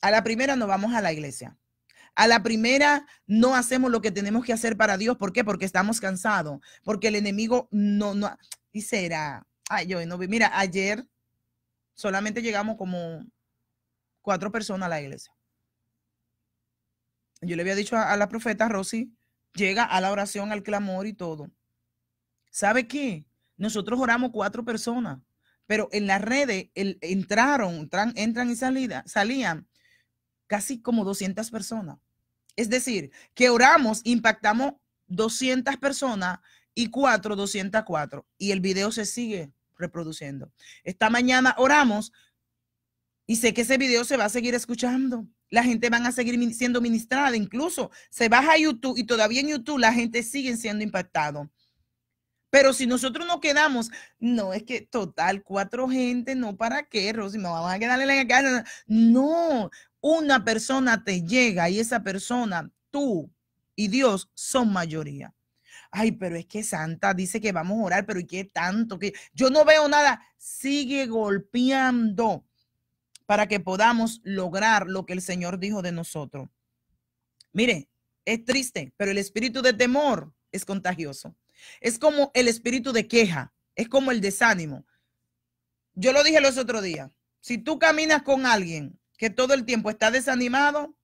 Speaker 1: a la primera nos vamos a la iglesia. A la primera, no hacemos lo que tenemos que hacer para Dios. ¿Por qué? Porque estamos cansados. Porque el enemigo no, no, dice, era, ay, yo no vi. Mira, ayer solamente llegamos como cuatro personas a la iglesia. Yo le había dicho a, la profeta Rosy, llega a la oración, al clamor y todo. ¿Sabe qué? Nosotros oramos cuatro personas, pero en las redes entraron, entran, entran y salida, salían casi como 200 personas. Es decir, que oramos, impactamos 200 personas y 4, 204. Y el video se sigue reproduciendo. Esta mañana oramos y sé que ese video se va a seguir escuchando. La gente van a seguir siendo ministrada. Incluso se baja a YouTube y todavía en YouTube la gente sigue siendo impactado. Pero si nosotros nos quedamos, no, es que total, cuatro gente, no, ¿para qué, Rosy? Me vamos a quedar en la casa. No, una persona te llega y esa persona, tú y Dios son mayoría. Ay, pero es que Santa dice que vamos a orar, pero ¿y qué tanto? que Yo no veo nada. Sigue golpeando para que podamos lograr lo que el Señor dijo de nosotros. Mire, es triste, pero el espíritu de temor es contagioso. Es como el espíritu de queja, es como el desánimo. Yo lo dije los otros días, si tú caminas con alguien que todo el tiempo está desanimado,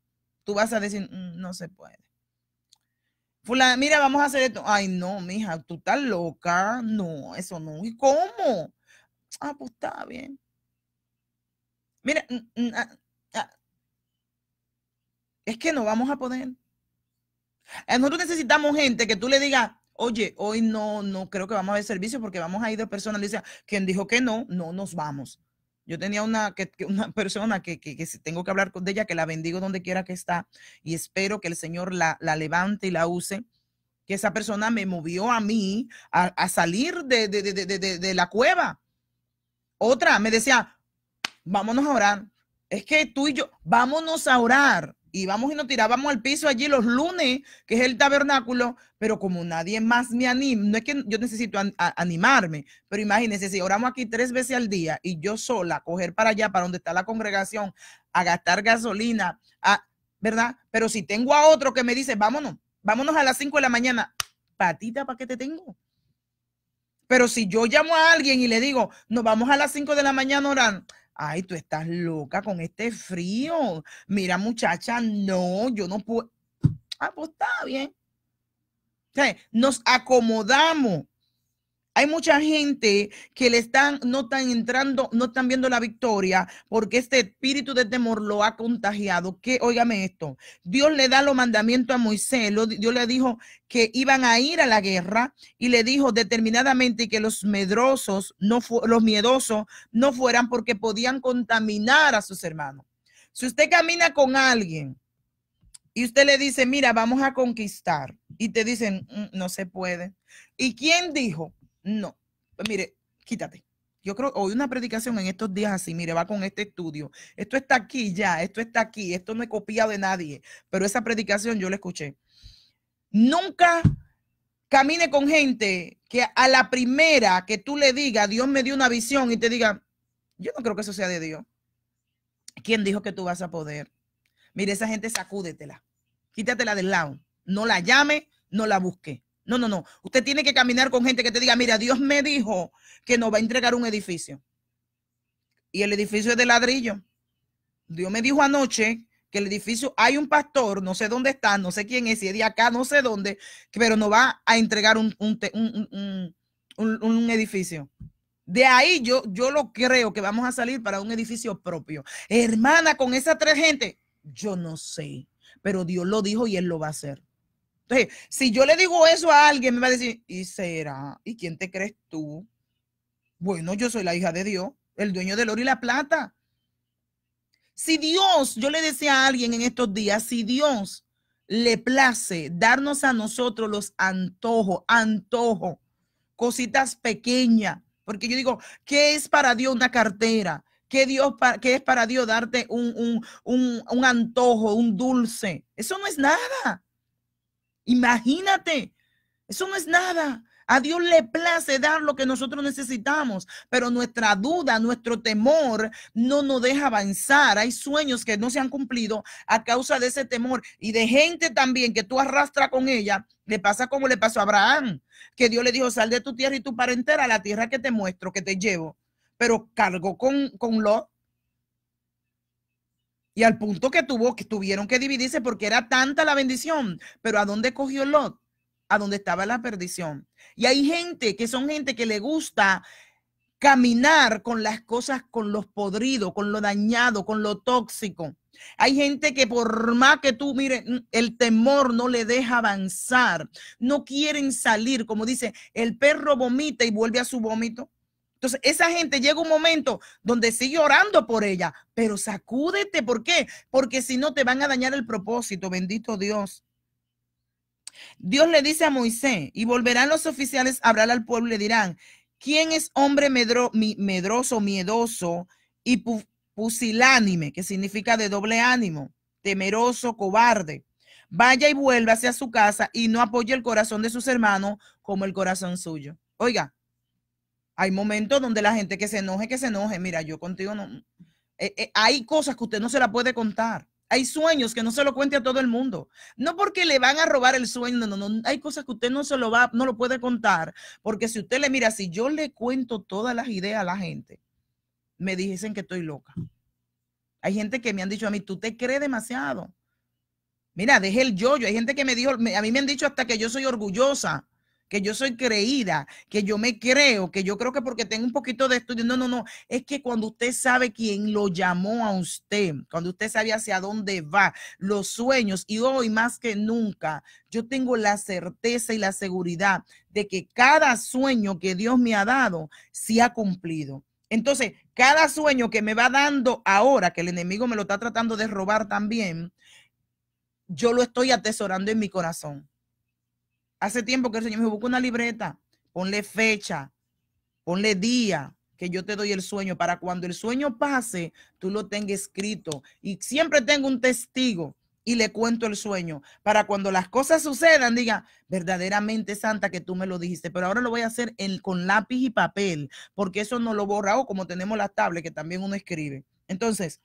Speaker 1: tú vas a decir, mm, no se puede. mira, vamos a hacer esto. Ay, no, mija, tú estás loca. No, eso no. ¿Y cómo? Ah, pues está bien. Mira, mm, mm, ah, ah. es que no vamos a poder. Eh, nosotros necesitamos gente que tú le digas, oye, hoy no, no creo que vamos a ver servicio porque vamos a ir de personas. Dice, quien dijo que no, no nos vamos. Yo tenía una, persona que, tengo que hablar con ella, que la bendigo donde quiera que está y espero que el Señor la, levante y la use que esa persona me movió a mí a, salir de, de, la cueva. Otra me decía, vámonos a orar. Es que tú y yo, vámonos a orar. Íbamos y nos tirábamos al piso allí los lunes, que es el tabernáculo, pero como nadie más me anima, no es que yo necesito animarme, pero imagínense, si oramos aquí tres veces al día y yo sola coger para allá, para donde está la congregación, a gastar gasolina, a, ¿verdad? Pero si tengo a otro que me dice, vámonos, vámonos a las cinco de la mañana, patita, ¿para qué te tengo? Pero si yo llamo a alguien y le digo, nos vamos a las cinco de la mañana a ay, tú estás loca con este frío. Mira, muchacha, no, yo no puedo. Ah, pues está bien. O sea, nos acomodamos hay mucha gente que le están, no están entrando, no están viendo la victoria porque este espíritu de temor lo ha contagiado. Que, óigame esto, Dios le da los mandamientos a Moisés, Dios le dijo que iban a ir a la guerra y le dijo determinadamente que los medrosos, no los miedosos no fueran porque podían contaminar a sus hermanos. Si usted camina con alguien y usted le dice, mira, vamos a conquistar, y te dicen, mm, no se puede. ¿Y quién dijo? No. Pues mire, quítate. Yo creo, hoy una predicación en estos días así, mire, va con este estudio. Esto está aquí ya, esto está aquí, esto no he copiado de nadie, pero esa predicación yo la escuché. Nunca camine con gente que a la primera que tú le digas, Dios me dio una visión y te diga, yo no creo que eso sea de Dios. ¿Quién dijo que tú vas a poder? Mire, esa gente sacúdetela, quítatela del lado, no la llame, no la busque. No, no, no. Usted tiene que caminar con gente que te diga, mira, Dios me dijo que nos va a entregar un edificio. Y el edificio es de ladrillo. Dios me dijo anoche que el edificio, hay un pastor, no sé dónde está, no sé quién es, si es de acá, no sé dónde, pero nos va a entregar un, un, edificio. De ahí yo, yo lo creo que vamos a salir para un edificio propio. Hermana, con esas tres gente, yo no sé, pero Dios lo dijo y él lo va a hacer. Entonces, si yo le digo eso a alguien, me va a decir, ¿y será? ¿Y quién te crees tú? Bueno, yo soy la hija de Dios, el dueño del oro y la plata. Si Dios, yo le decía a alguien en estos días, si Dios le place darnos a nosotros los antojos, antojos, cositas pequeñas, porque yo digo, ¿qué es para Dios una cartera? ¿Qué, Dios qué es para Dios darte un, un, un, un antojo, un dulce? Eso no es nada. Imagínate, eso no es nada. A Dios le place dar lo que nosotros necesitamos, pero nuestra duda, nuestro temor no nos deja avanzar. Hay sueños que no se han cumplido a causa de ese temor y de gente también que tú arrastras con ella. Le pasa como le pasó a Abraham, que Dios le dijo, sal de tu tierra y tu parentela la tierra que te muestro, que te llevo. Pero cargó con, con y al punto que tuvo, que tuvieron que dividirse porque era tanta la bendición. Pero ¿a dónde cogió Lot? A dónde estaba la perdición. Y hay gente que son gente que le gusta caminar con las cosas, con los podridos, con lo dañado, con lo tóxico. Hay gente que por más que tú mire, el temor no le deja avanzar, no quieren salir, como dice, el perro vomita y vuelve a su vómito. Entonces, esa gente llega un momento donde sigue orando por ella, pero sacúdete, ¿por qué? Porque si no te van a dañar el propósito, bendito Dios. Dios le dice a Moisés, y volverán los oficiales a hablar al pueblo y le dirán, ¿quién es hombre medro, medroso, miedoso y pusilánime, que significa de doble ánimo, temeroso, cobarde? Vaya y vuelva hacia su casa y no apoye el corazón de sus hermanos como el corazón suyo. Oiga, hay momentos donde la gente que se enoje, que se enoje. Mira, yo contigo no. Eh, eh, hay cosas que usted no se la puede contar. Hay sueños que no se lo cuente a todo el mundo. No porque le van a robar el sueño, no, no, hay cosas que usted no se lo va, no lo puede contar, porque si usted le mira, si yo le cuento todas las ideas a la gente, me dicen que estoy loca. Hay gente que me han dicho a mí, tú te crees demasiado. Mira, deje el yo, yo. Hay gente que me dijo, a mí me han dicho hasta que yo soy orgullosa que yo soy creída, que yo me creo, que yo creo que porque tengo un poquito de estudio. No, no, no. Es que cuando usted sabe quién lo llamó a usted, cuando usted sabe hacia dónde va, los sueños, y hoy más que nunca, yo tengo la certeza y la seguridad de que cada sueño que Dios me ha dado se ha cumplido. Entonces, cada sueño que me va dando ahora, que el enemigo me lo está tratando de robar también, yo lo estoy atesorando en mi corazón Hace tiempo que el Señor me dijo, busca una libreta, ponle fecha, ponle día, que yo te doy el sueño, para cuando el sueño pase, tú lo tengas escrito. Y siempre tengo un testigo y le cuento el sueño, para cuando las cosas sucedan, diga, verdaderamente santa que tú me lo dijiste, pero ahora lo voy a hacer con lápiz y papel, porque eso no lo borra o como tenemos las tablets que también uno escribe. Entonces,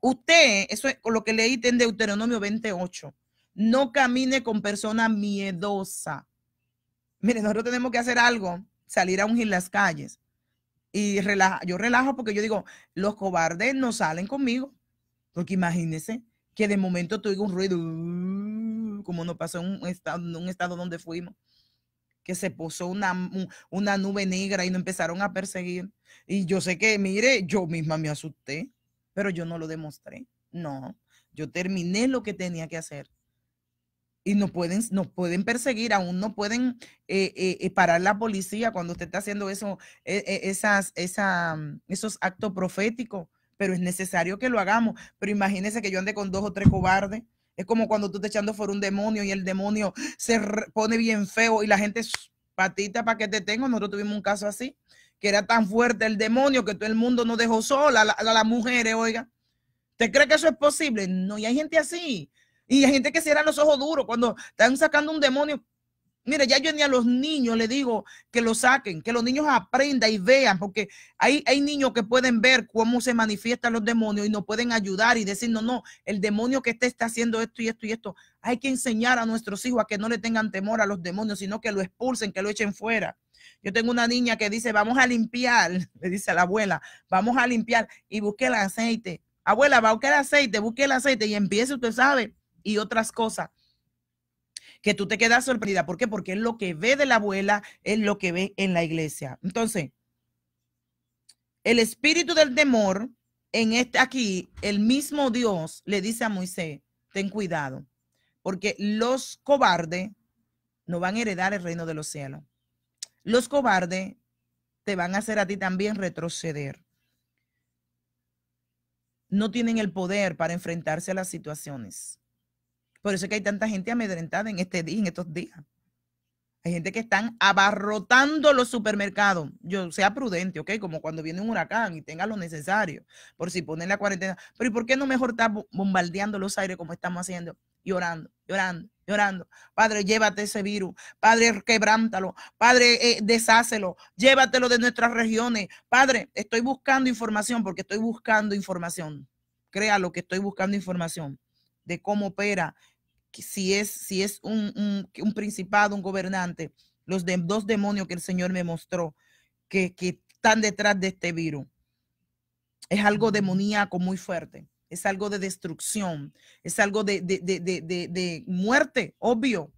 Speaker 1: usted, eso es lo que leí en Deuteronomio 28, no camine con persona miedosa. Mire, nosotros tenemos que hacer algo, salir a ungir las calles. Y relaja, yo relajo porque yo digo, los cobardes no salen conmigo. Porque imagínense que de momento tuve un ruido, uh, como nos pasó en un estado, un estado donde fuimos, que se posó una, una nube negra y nos empezaron a perseguir. Y yo sé que, mire, yo misma me asusté, pero yo no lo demostré. No, yo terminé lo que tenía que hacer y no pueden, no pueden perseguir, aún no pueden eh, eh, eh, parar la policía cuando usted está haciendo eso, e, e, esas, mm, esos actos proféticos, pero es necesario que lo hagamos. Pero imagínese que yo ande con dos o tres cobardes. Es como cuando tú te echando por un demonio y el demonio se pone bien feo y la gente patita para que te tengo. Nosotros tuvimos un caso así, que era tan fuerte el demonio que todo el mundo nos dejó sola, a la, las mujeres, oiga. ¿Te cree que eso es posible? No, y hay gente así y hay gente que cierra los ojos duros cuando están sacando un demonio. Mire, ya yo ni a los niños le digo que lo saquen, que los niños aprendan y vean, porque hay, hay niños que pueden ver cómo se manifiestan los demonios y nos pueden ayudar y decir, no, no, el demonio que este está haciendo esto y esto y esto. Hay que enseñar a nuestros hijos a que no le tengan temor a los demonios, sino que lo expulsen, que lo echen fuera. Yo tengo una niña que dice, vamos a limpiar, le dice a la abuela, vamos a limpiar y busque el aceite. Abuela, va a buscar aceite, busque el aceite y empiece, usted sabe, y otras cosas que tú te quedas sorprendida. ¿Por qué? Porque lo que ve de la abuela, es lo que ve en la iglesia. Entonces, el espíritu del temor, en este aquí, el mismo Dios le dice a Moisés, ten cuidado, porque los cobardes no van a heredar el reino de los cielos. Los cobardes te van a hacer a ti también retroceder. No tienen el poder para enfrentarse a las situaciones. Por eso es que hay tanta gente amedrentada en este día, en estos días. Hay gente que están abarrotando los supermercados. Yo sea prudente, ¿ok? Como cuando viene un huracán y tenga lo necesario, por si ponen la cuarentena. Pero ¿y por qué no mejor estar bombardeando los aires como estamos haciendo? Llorando, llorando, llorando. Padre, llévate ese virus. Padre, quebrántalo. Padre, eh, Llévatelo de nuestras regiones. Padre, estoy buscando información porque estoy buscando información. Créalo que estoy buscando información de cómo opera si es, si es un, principado, un gobernante, los dos demonios que el Señor me mostró que, están detrás de este virus. Es algo mm. demoníaco muy fuerte, es algo de destrucción, es algo de, de, muerte, obvio.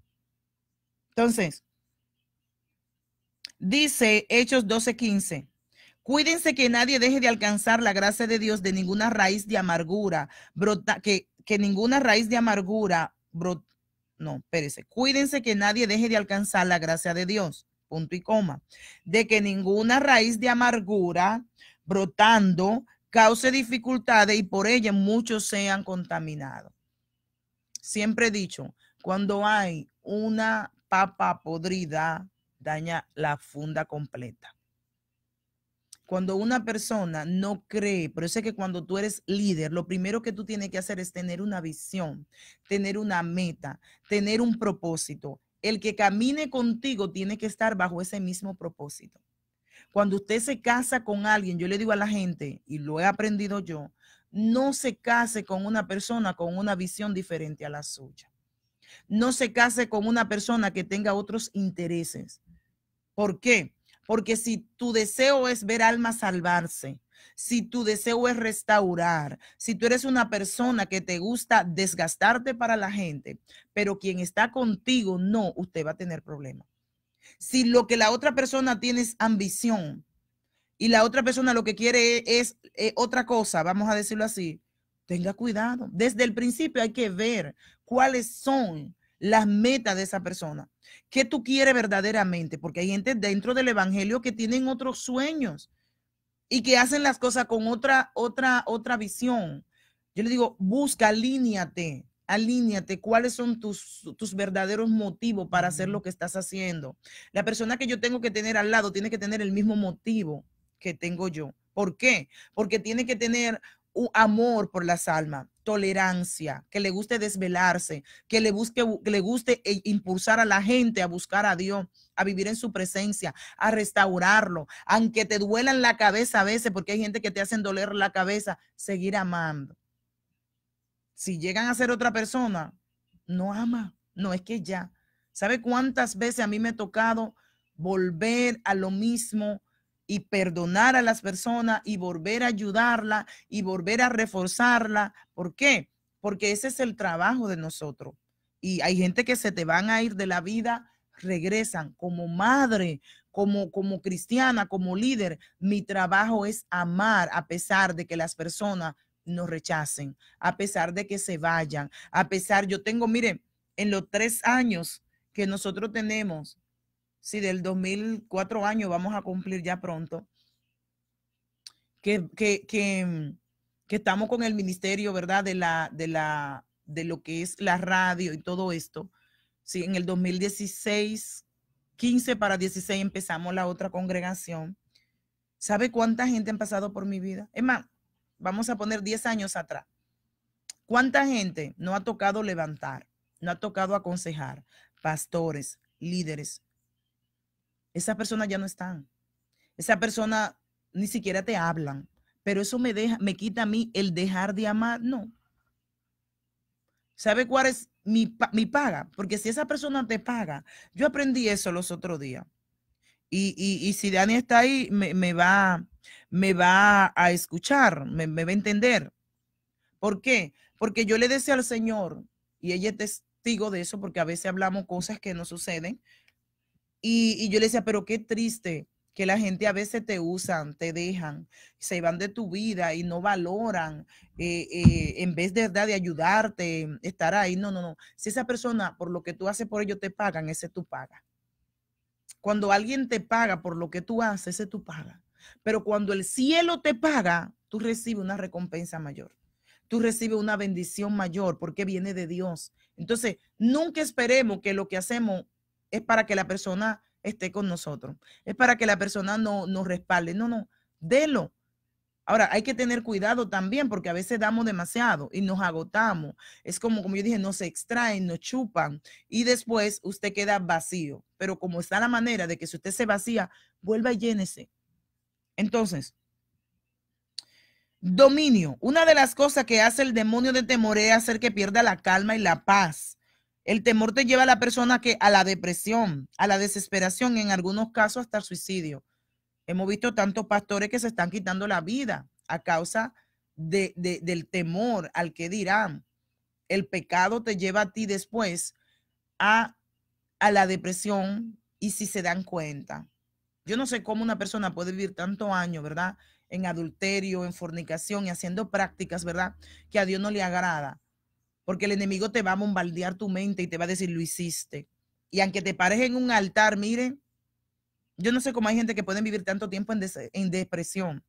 Speaker 1: Entonces, dice Hechos 12:15. Cuídense que nadie deje de alcanzar la gracia de Dios de ninguna raíz de amargura, brota, que, que ninguna raíz de amargura no, espérese, cuídense que nadie deje de alcanzar la gracia de Dios, punto y coma, de que ninguna raíz de amargura brotando cause dificultades y por ella muchos sean contaminados. Siempre he dicho, cuando hay una papa podrida, daña la funda completa. Cuando una persona no cree, pero eso es que cuando tú eres líder, lo primero que tú tienes que hacer es tener una visión, tener una meta, tener un propósito. El que camine contigo tiene que estar bajo ese mismo propósito. Cuando usted se casa con alguien, yo le digo a la gente, y lo he aprendido yo, no se case con una persona con una visión diferente a la suya. No se case con una persona que tenga otros intereses. ¿Por qué? Porque si tu deseo es ver almas salvarse, si tu deseo es restaurar, si tú eres una persona que te gusta desgastarte para la gente, pero quien está contigo, no, usted va a tener problemas. Si lo que la otra persona tiene es ambición y la otra persona lo que quiere es, eh, otra cosa, vamos a decirlo así, tenga cuidado. Desde el principio hay que ver cuáles son las metas de esa persona. ¿Qué tú quieres verdaderamente? Porque hay gente dentro del Evangelio que tienen otros sueños y que hacen las cosas con otra, otra, otra visión. Yo le digo, busca, alíñate, alíñate, cuáles son tus, tus verdaderos motivos para hacer lo que estás haciendo. La persona que yo tengo que tener al lado tiene que tener el mismo motivo que tengo yo. ¿Por qué? Porque tiene que tener un amor por las almas, tolerancia, que le guste desvelarse, que le, busque, que le guste eh, impulsar a la gente a buscar a Dios, a vivir en su presencia, a restaurarlo, aunque te duelan la cabeza a veces, porque hay gente que te hacen doler la cabeza, seguir amando. Si llegan a ser otra persona, no ama, no es que ya. ¿Sabe cuántas veces a mí me ha tocado volver a lo mismo? y perdonar a las personas y volver a ayudarla y volver a reforzarla. ¿Por qué? Porque ese es el trabajo de nosotros. Y hay gente que se te van a ir de la vida, regresan como madre, como, como cristiana, como líder. Mi trabajo es amar a pesar de que las personas nos rechacen, a pesar de que se vayan, a pesar, yo tengo, mire en los tres años que nosotros tenemos sí, del 2004 años vamos a cumplir ya pronto, que, estamos con el ministerio, ¿verdad? De, la, de, la, de lo que es la radio y todo esto. Sí, en el 2016, 15 para 16 empezamos la otra congregación. ¿Sabe cuánta gente han pasado por mi vida? Es más, vamos a poner 10 años atrás. ¿Cuánta gente no ha tocado levantar, no ha tocado aconsejar? Pastores, líderes, esas personas ya no están. Esa persona ni siquiera te hablan, pero eso me deja, me quita a mí el dejar de amar, no. ¿Sabe cuál es mi, paga? Porque si esa persona te paga, yo aprendí eso los otros días. Y, y, si Dani está ahí, me, va, me va a escuchar, me, me va a entender. ¿Por qué? Porque yo le decía al Señor, y ella es testigo de eso, porque a veces hablamos cosas que no suceden, y, yo le decía, pero qué triste que la gente a veces te usan, te dejan, se van de tu vida y no valoran, eh, eh, en vez de de ayudarte, estar ahí. No, no, no. Si esa persona por lo que tú haces por ello te pagan, ese tú paga Cuando alguien te paga por lo que tú haces, ese tú paga Pero cuando el cielo te paga, tú recibes una recompensa mayor. Tú recibes una bendición mayor porque viene de Dios. Entonces, nunca esperemos que lo que hacemos es para que la persona esté con nosotros, es para que la persona no, nos respalde. No, no, délo. Ahora, hay que tener cuidado también porque a veces damos demasiado y nos agotamos. Es como, como yo dije, nos extraen, nos chupan y después usted queda vacío. Pero como está la manera de que si usted se vacía, vuelva y llénese. Entonces, dominio. Una de las cosas que hace el demonio de temor es hacer que pierda la calma y la paz. El temor te lleva a la persona que a la depresión, a la desesperación, en algunos casos hasta el suicidio. Hemos visto tantos pastores que se están quitando la vida a causa del temor al que dirán. El pecado te lleva a ti después a, a la depresión y si se dan cuenta. Yo no sé cómo una persona puede vivir tanto años, ¿verdad? En adulterio, en fornicación y haciendo prácticas, ¿verdad? Que a Dios no le agrada porque el enemigo te va a bombardear tu mente y te va a decir, lo hiciste. Y aunque te pares en un altar, miren, yo no sé cómo hay gente que puede vivir tanto tiempo en, depresión,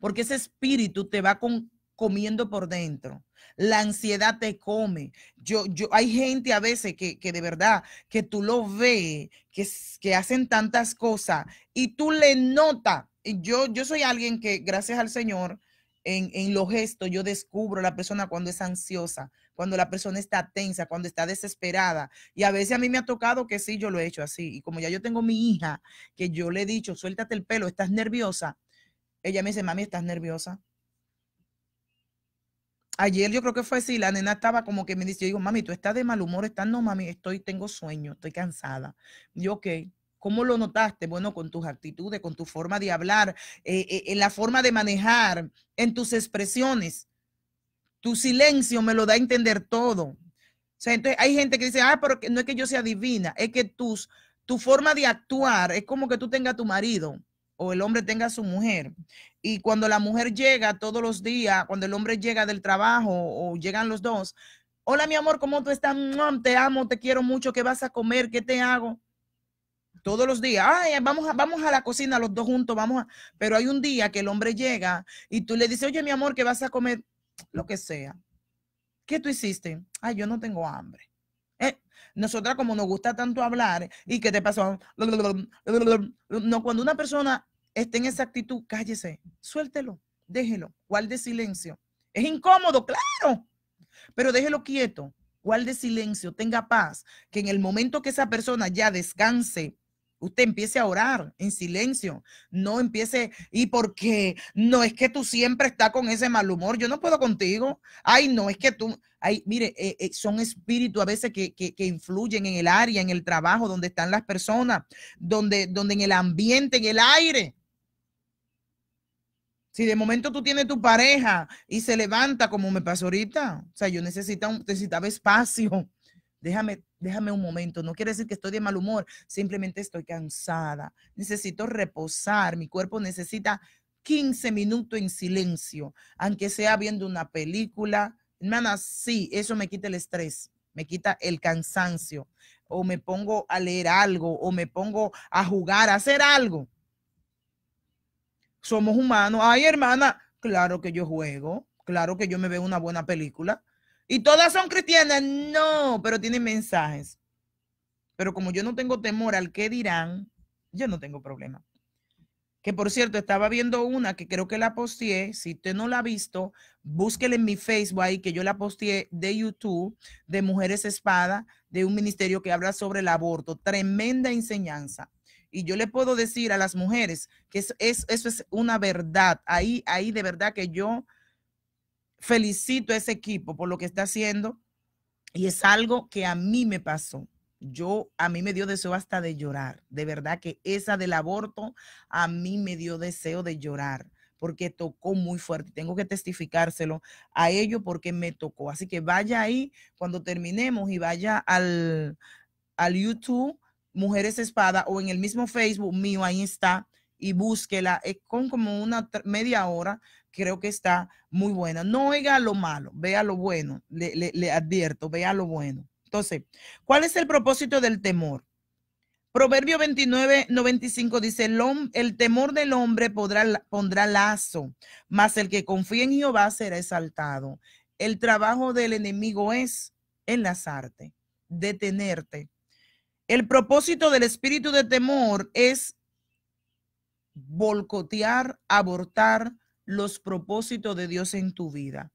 Speaker 1: porque ese espíritu te va comiendo por dentro. La ansiedad te come. Yo, yo, hay gente a veces que, que de verdad, que tú lo ves, que, que hacen tantas cosas y tú le notas. Yo, yo soy alguien que, gracias al Señor, en, los gestos yo descubro a la persona cuando es ansiosa, cuando la persona está tensa, cuando está desesperada. Y a veces a mí me ha tocado que sí, yo lo he hecho así. Y como ya yo tengo mi hija, que yo le he dicho, suéltate el pelo, estás nerviosa. Ella me dice, mami, estás nerviosa. Ayer yo creo que fue así, la nena estaba como que me dice, yo digo, mami, tú estás de mal humor, estás, no, mami, estoy, tengo sueño, estoy cansada. yo, ok, ¿Cómo lo notaste? Bueno, con tus actitudes, con tu forma de hablar, eh, eh, en la forma de manejar, en tus expresiones. Tu silencio me lo da a entender todo. O sea, entonces hay gente que dice, ah, pero no es que yo sea divina, es que tus, tu forma de actuar es como que tú tengas tu marido o el hombre tenga a su mujer. Y cuando la mujer llega todos los días, cuando el hombre llega del trabajo o llegan los dos, hola mi amor, ¿cómo tú estás? Mm, te amo, te quiero mucho, ¿qué vas a comer? ¿Qué te hago? todos los días, Ay, vamos, a, vamos a la cocina los dos juntos, vamos a... Pero hay un día que el hombre llega y tú le dices, oye, mi amor, que vas a comer lo que sea. ¿Qué tú hiciste? Ay, yo no tengo hambre. Eh, nosotras como nos gusta tanto hablar y que te pasó, no, cuando una persona esté en esa actitud, cállese, suéltelo, déjelo, guarde silencio. Es incómodo, claro, pero déjelo quieto, guarde silencio, tenga paz, que en el momento que esa persona ya descanse Usted empiece a orar en silencio, no empiece, y porque no es que tú siempre estás con ese mal humor, yo no puedo contigo, ay, no es que tú, ay, mire, eh, eh, son espíritus a veces que, que, influyen en el área, en el trabajo, donde están las personas, donde, donde en el ambiente, en el aire. Si de momento tú tienes tu pareja y se levanta como me pasó ahorita, o sea, yo necesitaba espacio déjame, déjame un momento. No quiere decir que estoy de mal humor, simplemente estoy cansada. Necesito reposar, mi cuerpo necesita 15 minutos en silencio, aunque sea viendo una película. Hermana, sí, eso me quita el estrés, me quita el cansancio, o me pongo a leer algo, o me pongo a jugar, a hacer algo. Somos humanos. Ay, hermana, claro que yo juego, claro que yo me veo una buena película, y todas son cristianas, no, pero tienen mensajes. Pero como yo no tengo temor al que dirán, yo no tengo problema. Que por cierto, estaba viendo una que creo que la posteé. Si usted no la ha visto, búsquela en mi Facebook ahí, que yo la posteé de YouTube, de Mujeres Espada, de un ministerio que habla sobre el aborto. Tremenda enseñanza. Y yo le puedo decir a las mujeres que eso es, eso es una verdad. Ahí, ahí de verdad que yo felicito a ese equipo por lo que está haciendo y es algo que a mí me pasó. Yo, a mí me dio deseo hasta de llorar. De verdad que esa del aborto, a mí me dio deseo de llorar porque tocó muy fuerte. Tengo que testificárselo a ellos porque me tocó. Así que vaya ahí cuando terminemos y vaya al, al YouTube Mujeres Espada o en el mismo Facebook mío, ahí está, y búsquela. Es con como una media hora creo que está muy buena. No oiga lo malo, vea lo bueno, le, advierto, vea lo bueno. Entonces, ¿cuál es el propósito del temor? Proverbio 29, 95 dice, el, el temor del hombre pondrá lazo, mas el que confía en Jehová será exaltado. El trabajo del enemigo es enlazarte, detenerte. El propósito del espíritu de temor es volcotear, abortar, los propósitos de Dios en tu vida.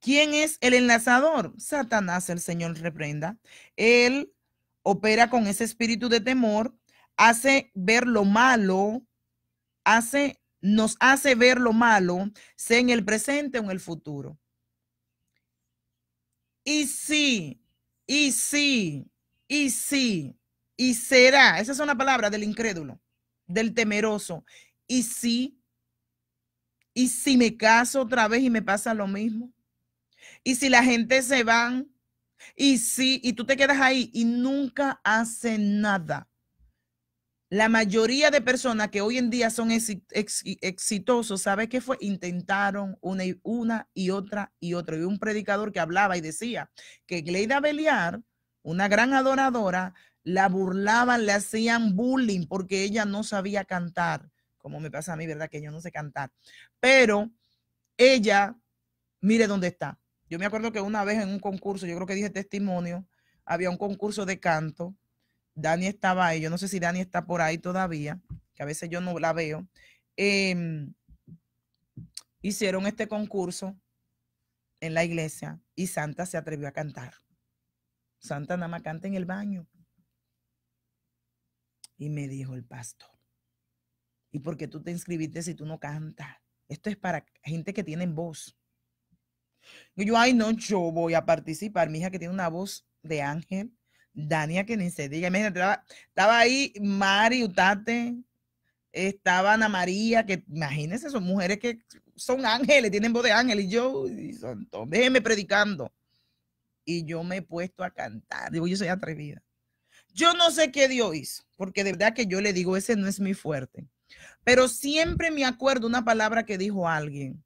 Speaker 1: ¿Quién es el enlazador? Satanás, el Señor reprenda. Él opera con ese espíritu de temor, hace ver lo malo, hace, nos hace ver lo malo, sea en el presente o en el futuro. Y sí, y sí, y sí, y será. Esa es una palabra del incrédulo, del temeroso. Y sí, ¿Y si me caso otra vez y me pasa lo mismo? ¿Y si la gente se van? ¿Y si y tú te quedas ahí y nunca hacen nada? La mayoría de personas que hoy en día son exitosos, ¿sabes qué fue? Intentaron una y, una y otra y otra. Y un predicador que hablaba y decía que Gleida Beliar, una gran adoradora, la burlaban, le hacían bullying porque ella no sabía cantar como me pasa a mí, ¿verdad? Que yo no sé cantar. Pero ella, mire dónde está. Yo me acuerdo que una vez en un concurso, yo creo que dije testimonio, había un concurso de canto. Dani estaba ahí, yo no sé si Dani está por ahí todavía, que a veces yo no la veo. Em, hicieron este concurso en la iglesia y Santa se atrevió a cantar. Santa nada más canta en el baño. Y me dijo el pastor, ¿Y por qué tú te inscribiste si tú no cantas? Esto es para gente que tiene voz. yo, ay, no, yo voy a participar. Mi hija que tiene una voz de ángel, Dania que ni se diga. estaba, ahí Mari Utate, estaba Ana María, que imagínense, son mujeres que son ángeles, tienen voz de ángel. Y yo, déjeme predicando. Y yo me he puesto a cantar. Digo, yo soy atrevida. Yo no sé qué Dios hizo, porque de verdad que yo le digo, ese no es mi fuerte. Pero siempre me acuerdo una palabra que dijo alguien,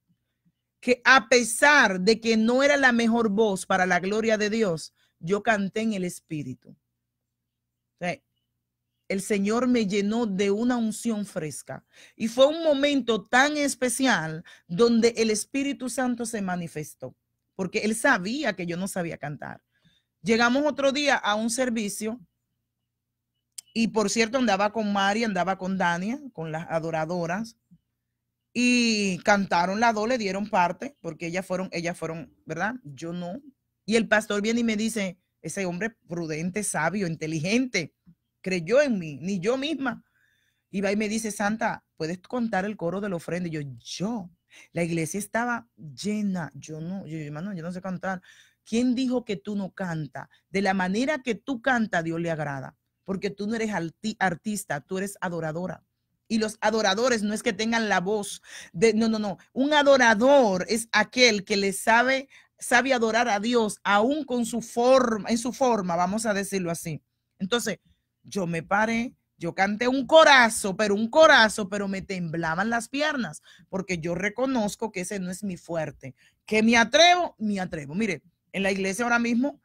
Speaker 1: que a pesar de que no era la mejor voz para la gloria de Dios, yo canté en el Espíritu. El Señor me llenó de una unción fresca. Y fue un momento tan especial donde el Espíritu Santo se manifestó, porque Él sabía que yo no sabía cantar. Llegamos otro día a un servicio y por cierto, andaba con Mari, andaba con Dania, con las adoradoras. Y cantaron la do, le dieron parte, porque ellas fueron, ellas fueron, ¿verdad? Yo no. Y el pastor viene y me dice, ese hombre prudente, sabio, inteligente, creyó en mí, ni yo misma. Y va y me dice, Santa, ¿puedes contar el coro de la ofrenda? Y yo, yo, la iglesia estaba llena. Yo no, yo, yo no sé cantar. ¿Quién dijo que tú no canta? De la manera que tú canta, Dios le agrada porque tú no eres artista, tú eres adoradora. Y los adoradores no es que tengan la voz de, no, no, no. Un adorador es aquel que le sabe, sabe adorar a Dios, aún con su forma, en su forma, vamos a decirlo así. Entonces, yo me paré, yo canté un corazo, pero un corazo, pero me temblaban las piernas, porque yo reconozco que ese no es mi fuerte. Que me atrevo, me atrevo. Mire, en la iglesia ahora mismo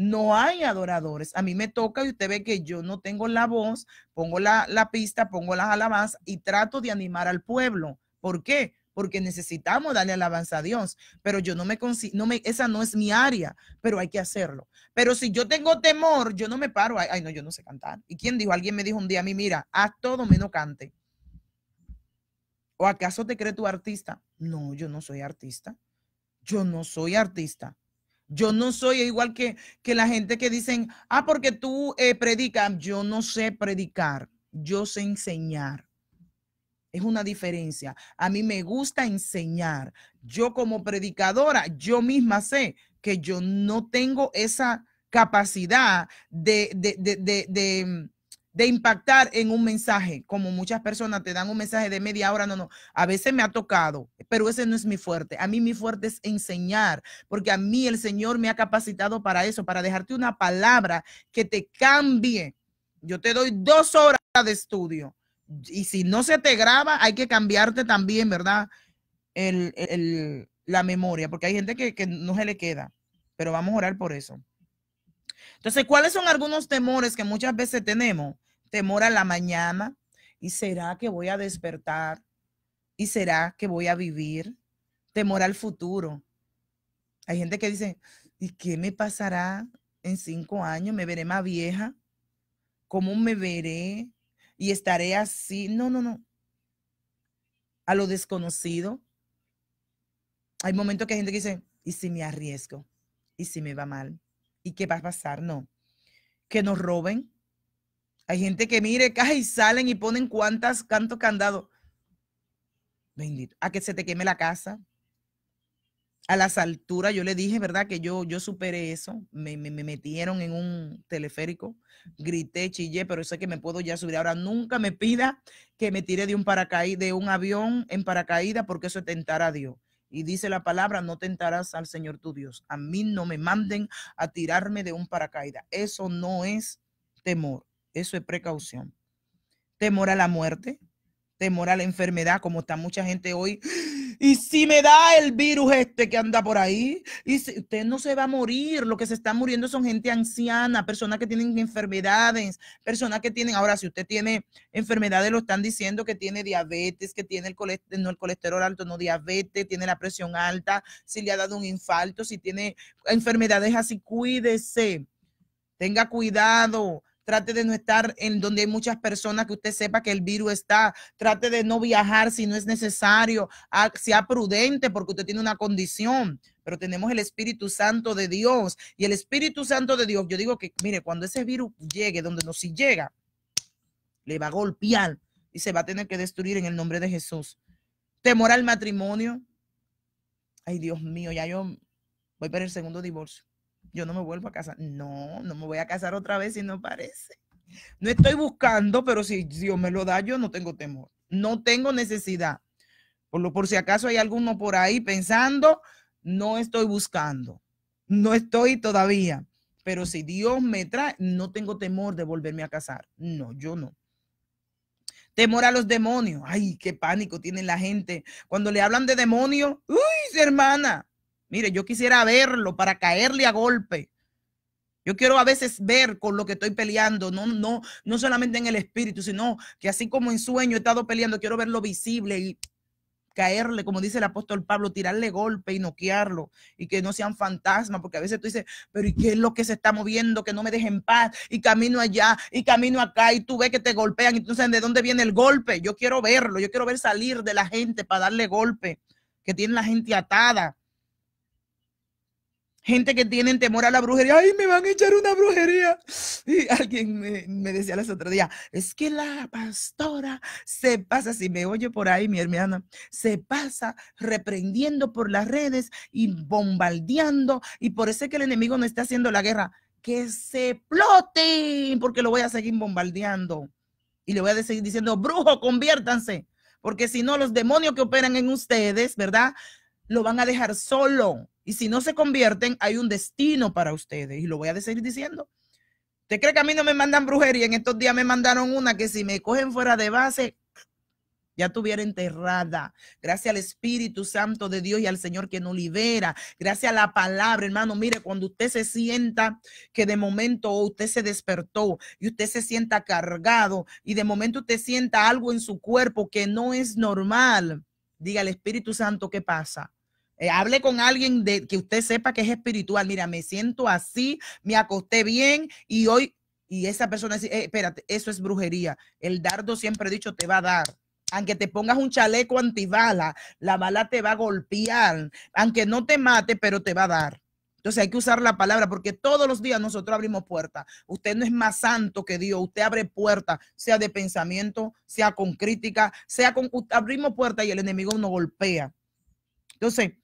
Speaker 1: no hay adoradores. A mí me toca y usted ve que yo no tengo la voz, pongo la, pista, pongo las alabanzas y trato de animar al pueblo. ¿Por qué? porque necesitamos darle alabanza a Dios, pero yo no me consigo, no me, esa no es mi área, pero hay que hacerlo. Pero si yo tengo temor, yo no me paro, ay, ay, no, yo no sé cantar. ¿Y quién dijo? Alguien me dijo un día a mí, mira, haz todo menos cante. ¿O acaso te cree tu artista? No, yo no soy artista. Yo no soy artista. Yo no soy igual que, la gente que dicen, ah, porque tú eh, predicas. Yo no sé predicar, yo sé enseñar. Es una diferencia. A mí me gusta enseñar. Yo como predicadora, yo misma sé que yo no tengo esa capacidad de, de mm, de impactar en un mensaje, como muchas personas te dan un mensaje de media hora, no, no, a veces me ha tocado, pero ese no es mi fuerte. A mí mi fuerte es enseñar, porque a mí el Señor me ha capacitado para eso, para dejarte una palabra que te cambie. Yo te doy dos horas de estudio y si no se te graba, hay que cambiarte también, ¿verdad? El, la memoria, porque hay gente que, que no se le queda, pero vamos a orar por eso. Entonces, ¿cuáles son algunos temores que muchas veces tenemos? temor a la mañana. ¿Y será que voy a despertar? ¿Y será que voy a vivir? Temor al futuro. Hay gente que dice, ¿y qué me pasará en cinco años? ¿Me veré más vieja? ¿Cómo me veré? Y estaré así. No, no, no. A lo desconocido. Hay momentos que hay gente que dice, ¿y si me arriesgo? ¿Y si me va mal? ¿Y qué va a pasar? No. Que nos roben, hay gente que mire, caja y salen y ponen cuántas, cuántos candados. Bendito. A que se te queme la casa. A las alturas, yo le dije, ¿verdad? Que yo, yo superé eso. Me, me, metieron en un teleférico. Grité, chillé, pero sé que me puedo ya subir. Ahora nunca me pida que me tire de un paracaídas, de un avión en paracaídas, porque eso es tentar a Dios. Y dice la palabra, no tentarás al Señor tu Dios. A mí no me manden a tirarme de un paracaídas. Eso no es temor. Eso es precaución. Temor a la muerte, temor a la enfermedad, como está mucha gente hoy. Y si me da el virus este que anda por ahí, y si, usted no se va a morir. Lo que se está muriendo son gente anciana, personas que tienen enfermedades, personas que tienen, ahora si usted tiene enfermedades, lo están diciendo que tiene diabetes, que tiene el colesterol, el colesterol alto, no diabetes, tiene la presión alta, si le ha dado un infarto, si tiene enfermedades así, cuídese, tenga cuidado trate de no estar en donde hay muchas personas que usted sepa que el virus está, trate de no viajar si no es necesario, sea prudente porque usted tiene una condición, pero tenemos el Espíritu Santo de Dios y el Espíritu Santo de Dios, yo digo que, mire, cuando ese virus llegue, donde no si llega, le va a golpear y se va a tener que destruir en el nombre de Jesús. Temor al matrimonio. Ay, Dios mío, ya yo voy para el segundo divorcio yo no me vuelvo a casar. No, no me voy a casar otra vez si no parece. No estoy buscando, pero si Dios me lo da, yo no tengo temor. No tengo necesidad. Por, lo, por si acaso hay alguno por ahí pensando, no estoy buscando. No estoy todavía. Pero si Dios me trae, no tengo temor de volverme a casar. No, yo no. Temor a los demonios. Ay, qué pánico tiene la gente. Cuando le hablan de demonio, uy, hermana, Mire, yo quisiera verlo para caerle a golpe. Yo quiero a veces ver con lo que estoy peleando, no, no, no solamente en el espíritu, sino que así como en sueño he estado peleando, quiero verlo visible y caerle, como dice el apóstol Pablo, tirarle golpe y noquearlo y que no sean fantasmas, porque a veces tú dices, pero ¿y qué es lo que se está moviendo? Que no me dejen paz y camino allá y camino acá y tú ves que te golpean y tú de dónde viene el golpe. Yo quiero verlo, yo quiero ver salir de la gente para darle golpe, que tiene la gente atada gente que tienen temor a la brujería, ay, me van a echar una brujería. Y alguien me, decía el otro día, es que la pastora se pasa, si me oye por ahí mi hermana, se pasa reprendiendo por las redes y bombardeando, y por eso es que el enemigo no está haciendo la guerra. Que se plote, porque lo voy a seguir bombardeando. Y le voy a seguir diciendo, brujo, conviértanse, porque si no, los demonios que operan en ustedes, ¿verdad? Lo van a dejar solo y si no se convierten, hay un destino para ustedes. Y lo voy a seguir diciendo. ¿Usted cree que a mí no me mandan brujería? En estos días me mandaron una que si me cogen fuera de base, ya estuviera enterrada. Gracias al Espíritu Santo de Dios y al Señor que nos libera. Gracias a la palabra, hermano. Mire, cuando usted se sienta que de momento usted se despertó y usted se sienta cargado y de momento usted sienta algo en su cuerpo que no es normal, diga al Espíritu Santo qué pasa. Eh, hable con alguien de, que usted sepa que es espiritual. Mira, me siento así, me acosté bien y hoy, y esa persona dice, eh, espérate, eso es brujería. El dardo siempre he dicho, te va a dar. Aunque te pongas un chaleco antibala, la bala te va a golpear. Aunque no te mate, pero te va a dar. Entonces hay que usar la palabra porque todos los días nosotros abrimos puertas. Usted no es más santo que Dios. Usted abre puertas, sea de pensamiento, sea con crítica, sea con... Abrimos puertas y el enemigo nos golpea. Entonces,